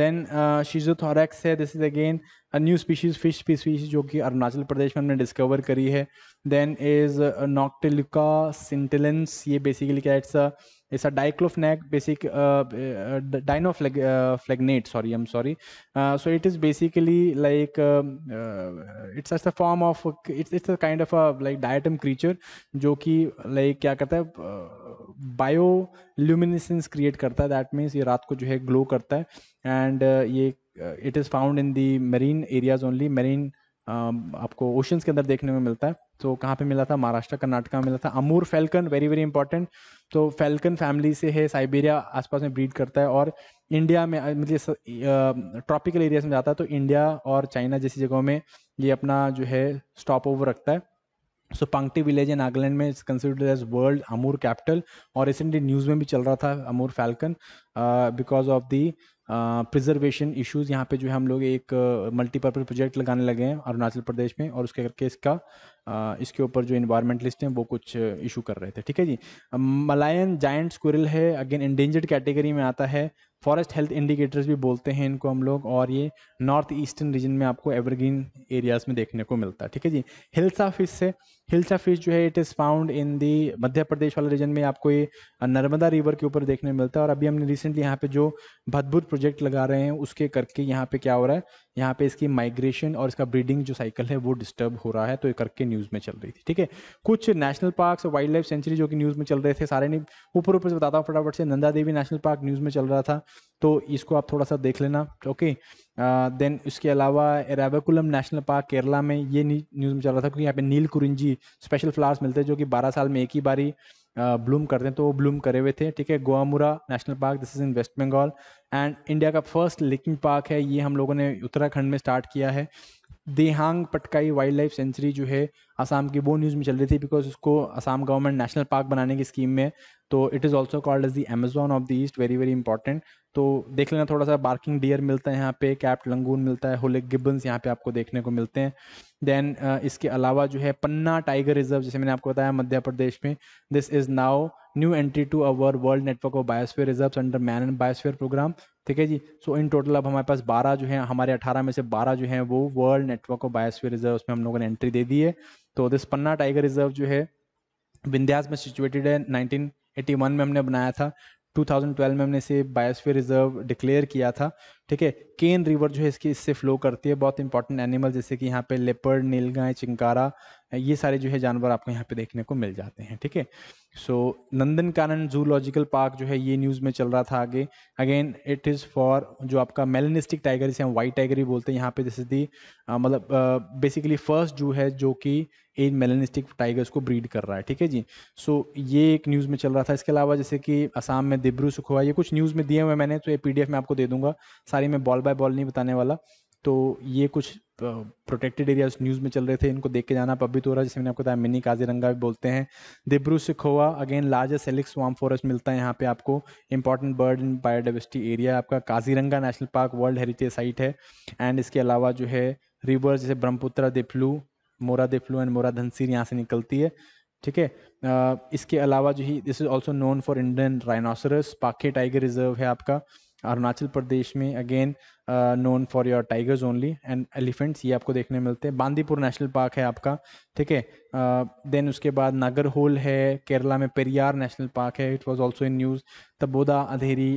देन शीजोथॉरक्स uh, है this is again a new species fish species जो कि अरुणाचल प्रदेश में हमने डिस्कवर करी है देन इज नॉक्टिलुका सिंटिलेंस ये बेसिकली क्या it's a it's a diclofenac basic uh, uh, dinoflagnate uh, sorry i'm sorry uh, so it is basically like um, uh, it's just a form of it's it's a kind of a like diatom creature jo ki like kya karta hai uh, bio luminescence create karta hai that means ye raat ko jo hai glow karta hai and uh, ye uh, it is found in the marine areas only marine आपको oceans के अंदर देखने में मिलता है तो कहाँ पे मिला था महाराष्ट्र कर्नाटका में मिला था Amur falcon very very important तो फैल्कन फैमिली से है साइबेरिया आसपास में ब्रीड करता है और इंडिया में मतलब ट्रॉपिकल एरियाज में जाता है तो इंडिया और चाइना जैसी जगहों में ये अपना जो है स्टॉप ओवर रखता है सो पंक्टी विलेज है नागालैंड में is considered as world Amur capital और रिसेंटली न्यूज़ में भी चल रहा था Amur falcon because of the preservation issues यहाँ पे जो है हम लोग एक मल्टीपर्पज प्रोजेक्ट लगाने लगे हैं अरुणाचल प्रदेश में और उसके करके इसका इसके ऊपर जो इन्वायरमेंटलिस्ट हैं वो कुछ इशू कर रहे थे ठीक है जी मलायन जाइंट स्क्विरल है अगेन इंडेंजर्ड कैटेगरी में आता है फॉरेस्ट हेल्थ इंडिकेटर्स भी बोलते हैं इनको हम लोग और ये नॉर्थ ईस्टर्न रीजन में आपको एवरग्रीन एरियाज में देखने को मिलता है ठीक है जी हिल्सा फिश से हिल्सा फिश जो है it is found in the Madhya Pradesh वाले रीजन में आपको ये नर्मदा रिवर के ऊपर देखने मिलता है और अभी हमने रिसेंटली यहाँ पे जो भदभुत प्रोजेक्ट लगा रहे हैं उसके करके यहाँ पे क्या हो रहा है यहाँ पे इसकी माइग्रेशन और इसका ब्रीडिंग जो साइकिल है वो डिस्टर्ब हो रहा है तो ये करके न्यूज़ में चल रही थी ठीक है कुछ national park wild wildlife sanctuary जो कि न्यूज़ में चल रहे थे सारे ने ऊपर ऊपर से बताता हूँ फटाफट से Nanda Devi national park news में चल रहा था तो इसको आप थोड़ा सा देख लेना ओके देन इसके अलावा एराबाकुलम नेशनल पार्क केरला में ये न्यूज़ में चल रहा था क्योंकि यहाँ पे नील कुरिंजी स्पेशल फ्लावर्स मिलते हैं जो कि बारह साल में एक ही बारी ब्लूम करते हैं तो वो ब्लूम करे हुए थे ठीक है Gorumara national park this is in West Bengal and India का फर्स्ट लिकिंग पार्क है ये हम लोगों ने उत्तराखंड में स्टार्ट किया है Dehing Patkai wildlife sanctuary जो है असम की वो न्यूज़ में चल रही थी बिकॉज उसको असम गवर्नमेंट नेशनल पार्क बनाने की स्कीम में तो it is also called as the Amazon of the east very very important तो देख लेना थोड़ा सा बार्किंग डियर मिलता है यहाँ पे कैप्ट लंगून मिलता है होलिक गिब्बन्स यहाँ पे आपको देखने को मिलते हैं देन uh, इसके अलावा जो है पन्ना टाइगर रिजर्व जैसे मैंने आपको बताया मध्य प्रदेश में this is now new entry to our world network of biosphere reserves under man and biosphere programme ठीक है जी सो इन टोटल अब हमारे पास 12 जो है हमारे 18 में से 12 जो है वो world network of biosphere reserve उसमें हम लोगों ने एंट्री दे दी है तो दिस पन्ना टाइगर रिजर्व जो है विंध्यास में सिचुएटेड है नाइनटीन में हमने बनाया था 2012 में हमने इसे बायोस्फीयर रिजर्व डिक्लेयर किया था ठीक है केन रिवर जो है इसकी इससे फ्लो करती है बहुत इंपॉर्टेंट एनिमल जैसे कि यहाँ पे लेपर्ड नीलगाय चिंकारा ये सारे जो है जानवर आपको यहाँ पे देखने को मिल जाते हैं ठीक है सो नंदन कानन जूलॉजिकल पार्क जो है ये न्यूज़ में चल रहा था आगे अगेन इट इज़ फॉर जो आपका मेलेनिस्टिक टाइगर इसे हम वाइट टाइगर ही बोलते हैं यहाँ पे जैसे दी मतलब बेसिकली फर्स्ट जू है जो कि इन मेलेनिस्टिक टाइगर्स को ब्रीड कर रहा है ठीक है जी सो so, ये एक न्यूज़ में चल रहा था इसके अलावा जैसे कि असम में दिब्रू सुखवा ये कुछ न्यूज़ में दिए हुए मैंने तो ये पी में आपको दे दूंगा सारी मैं बॉल बाय बॉल नहीं बताने वाला तो ये कुछ प्रोटेक्टेड एरियाज न्यूज़ में चल रहे थे इनको देख के जाना प्रभावित तो हो रहा जैसे मैंने आपको बताया मिनी काजीरंगा भी बोलते हैं दिब्रू सिखोवा अगेन लार्जेस्ट एलिक्स वाम फॉरेस्ट मिलता है यहाँ पे आपको important bird in biodiversity area आपका Kaziranga national park world heritage site है एंड इसके अलावा जो है रिवर जैसे ब्रह्मपुत्रा देफ्लू मोरा देफ्लू एंड मोरा धनसीर यहाँ से निकलती है ठीक है इसके अलावा जो ही this is also known for Indian rhinoceros Pakke tiger reserve है आपका अरुणाचल प्रदेश में again known for your tigers only and elephants ये आपको देखने मिलते हैं बांदीपुर नेशनल पार्क है आपका ठीक है देन uh, उसके बाद होल है केरला में पेरियार नेशनल पार्क है it was also in news Tadoba Andhari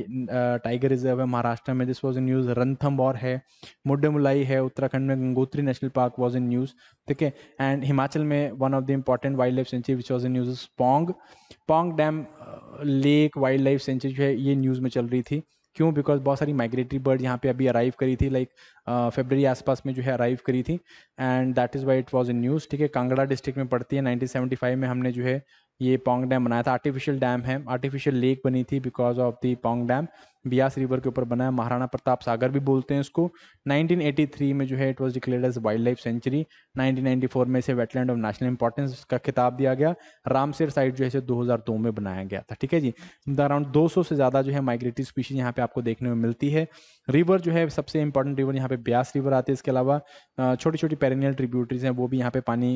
tiger reserve है महाराष्ट्र में दिस वाज इन न्यूज़ रंथम है मुडमुलाई है उत्तराखंड में Gangotri national park was in news ठीक है एंड हिमाचल में one of the important wildlife sanctuary which was in news Pong Pong dam lake wildlife sanctuary जो है ये न्यूज़ में चल रही थी क्यों बिकॉज बहुत सारी माइग्रेटरी बर्ड यहाँ पे अभी अराइव करी थी लाइक फेबररी आसपास में जो है अराइव करी थी and that is why it was in news ठीक है कांगड़ा डिस्ट्रिक्ट में पड़ती है फाइव में हमने जो है ये पोंग डैम बनाया था आर्टिफिशियल डैम है आर्टिफिशियल लेक बनी थी because of the Pong dam Beas river के ऊपर बना है महाराणा प्रताप सागर भी बोलते हैं इसको 1983 में जो है it was declared as wildlife sanctuary 1994 में इसे वेटलैंड ऑफ नेशनल इंपॉर्टेंस का खिताब दिया गया रामसेर साइट जो है इसे 2002 में बनाया गया था ठीक है जी अराउंड सौ से ज़्यादा जो है माइग्रेटिव स्पीशीज यहाँ पे आपको देखने में मिलती है रिवर जो है सबसे इंपॉर्टेंट रिवर यहाँ पे ब्यास रिवर आते हैं इसके अलावा छोटी छोटी पेरेनियल ट्रिब्यूटरीज हैं वो भी यहाँ पे पानी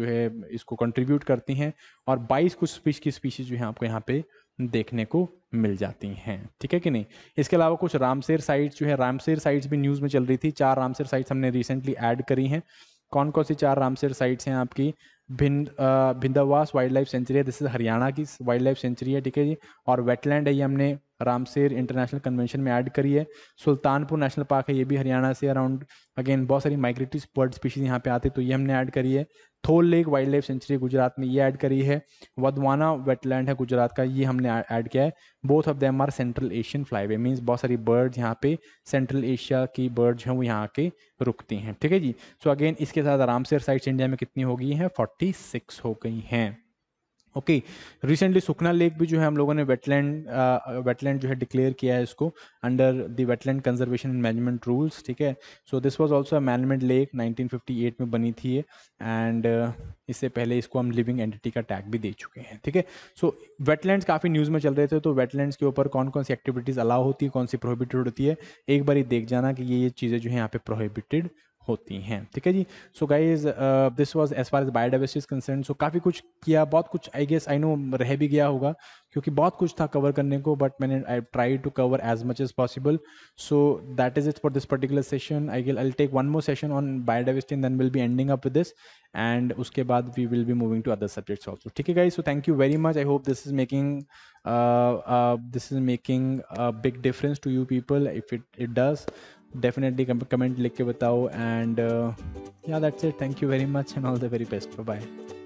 जो है इसको कंट्रीब्यूट करती हैं और 22 कुछ स्पीच की स्पीशीज जो है आपको यहाँ पे देखने को मिल जाती हैं ठीक है कि नहीं इसके अलावा कुछ रामसेर साइट्स जो है रामसेर साइट्स भी न्यूज़ में चल रही थी चार रामसेर साइट्स हमने रिसेंटली ऐड करी हैं कौन कौन सी चार रामसेर साइट्स हैं आपकी भिंड भिंदावास वाइल्ड लाइफ सेंचुरी है दिस इज हरियाणा की वाइल्ड लाइफ सेंचुरी है ठीक है जी और वेटलैंड है ये हमने रामसेर इंटरनेशनल कन्वेंशन में ऐड करी है सुल्तानपुर नेशनल पार्क है ये भी हरियाणा से अराउंड अगेन बहुत सारी माइग्रेटरी बर्ड स्पीशीज यहाँ पे आते तो ये हमने ऐड करी है Thol lake wildlife sanctuary Gujarat में ये ऐड करी है वधवाना वेटलैंड है गुजरात का ये हमने ऐड किया है both of them are central Asian flyway means बहुत सारी बर्ड्स यहाँ पे सेंट्रल एशिया की बर्ड्स हैं वो यहाँ के रुकती हैं ठीक है जी सो so अगेन इसके साथ आराम से साइड्स इंडिया में कितनी हो गई हैं फोर्टी हो गई हैं ओके रिसेंटली सुखना लेक भी जो है हम लोगों ने वेटलैंड वेटलैंड uh, जो है डिक्लेयर किया है इसको under the wetland conservation and management rules ठीक है so this was also a management lake 1958 में बनी थी ये एंड uh, इससे पहले इसको हम लिविंग एंटिटी का टैग भी दे चुके हैं ठीक है सो वेटलैंड काफ़ी न्यूज़ में चल रहे थे तो वेटलैंड के ऊपर कौन कौन सी एक्टिविटीज़ अलाउ होती है कौन सी प्रोहिबिटेड होती है एक बार देख जाना कि ये ये चीज़ें जो है यहाँ पे प्रोहिबिटेड होती हैं ठीक है जी so guys this was as far as biodiversity concern so काफ़ी कुछ किया बहुत कुछ आई गेस आई नो रह भी गया होगा क्योंकि बहुत कुछ था कवर करने को बट मैंने I try to cover as much as possible so that is it for this particular session I गेल I take one more session on biodiversity and then will be ending up with this and उसके बाद we will be moving to other subjects also ठीक है guys so thank you very much I hope this is making this is making big difference to you people if it it does definitely comment लिख के बताओ and yeah that's it thank you very much and all the very best bye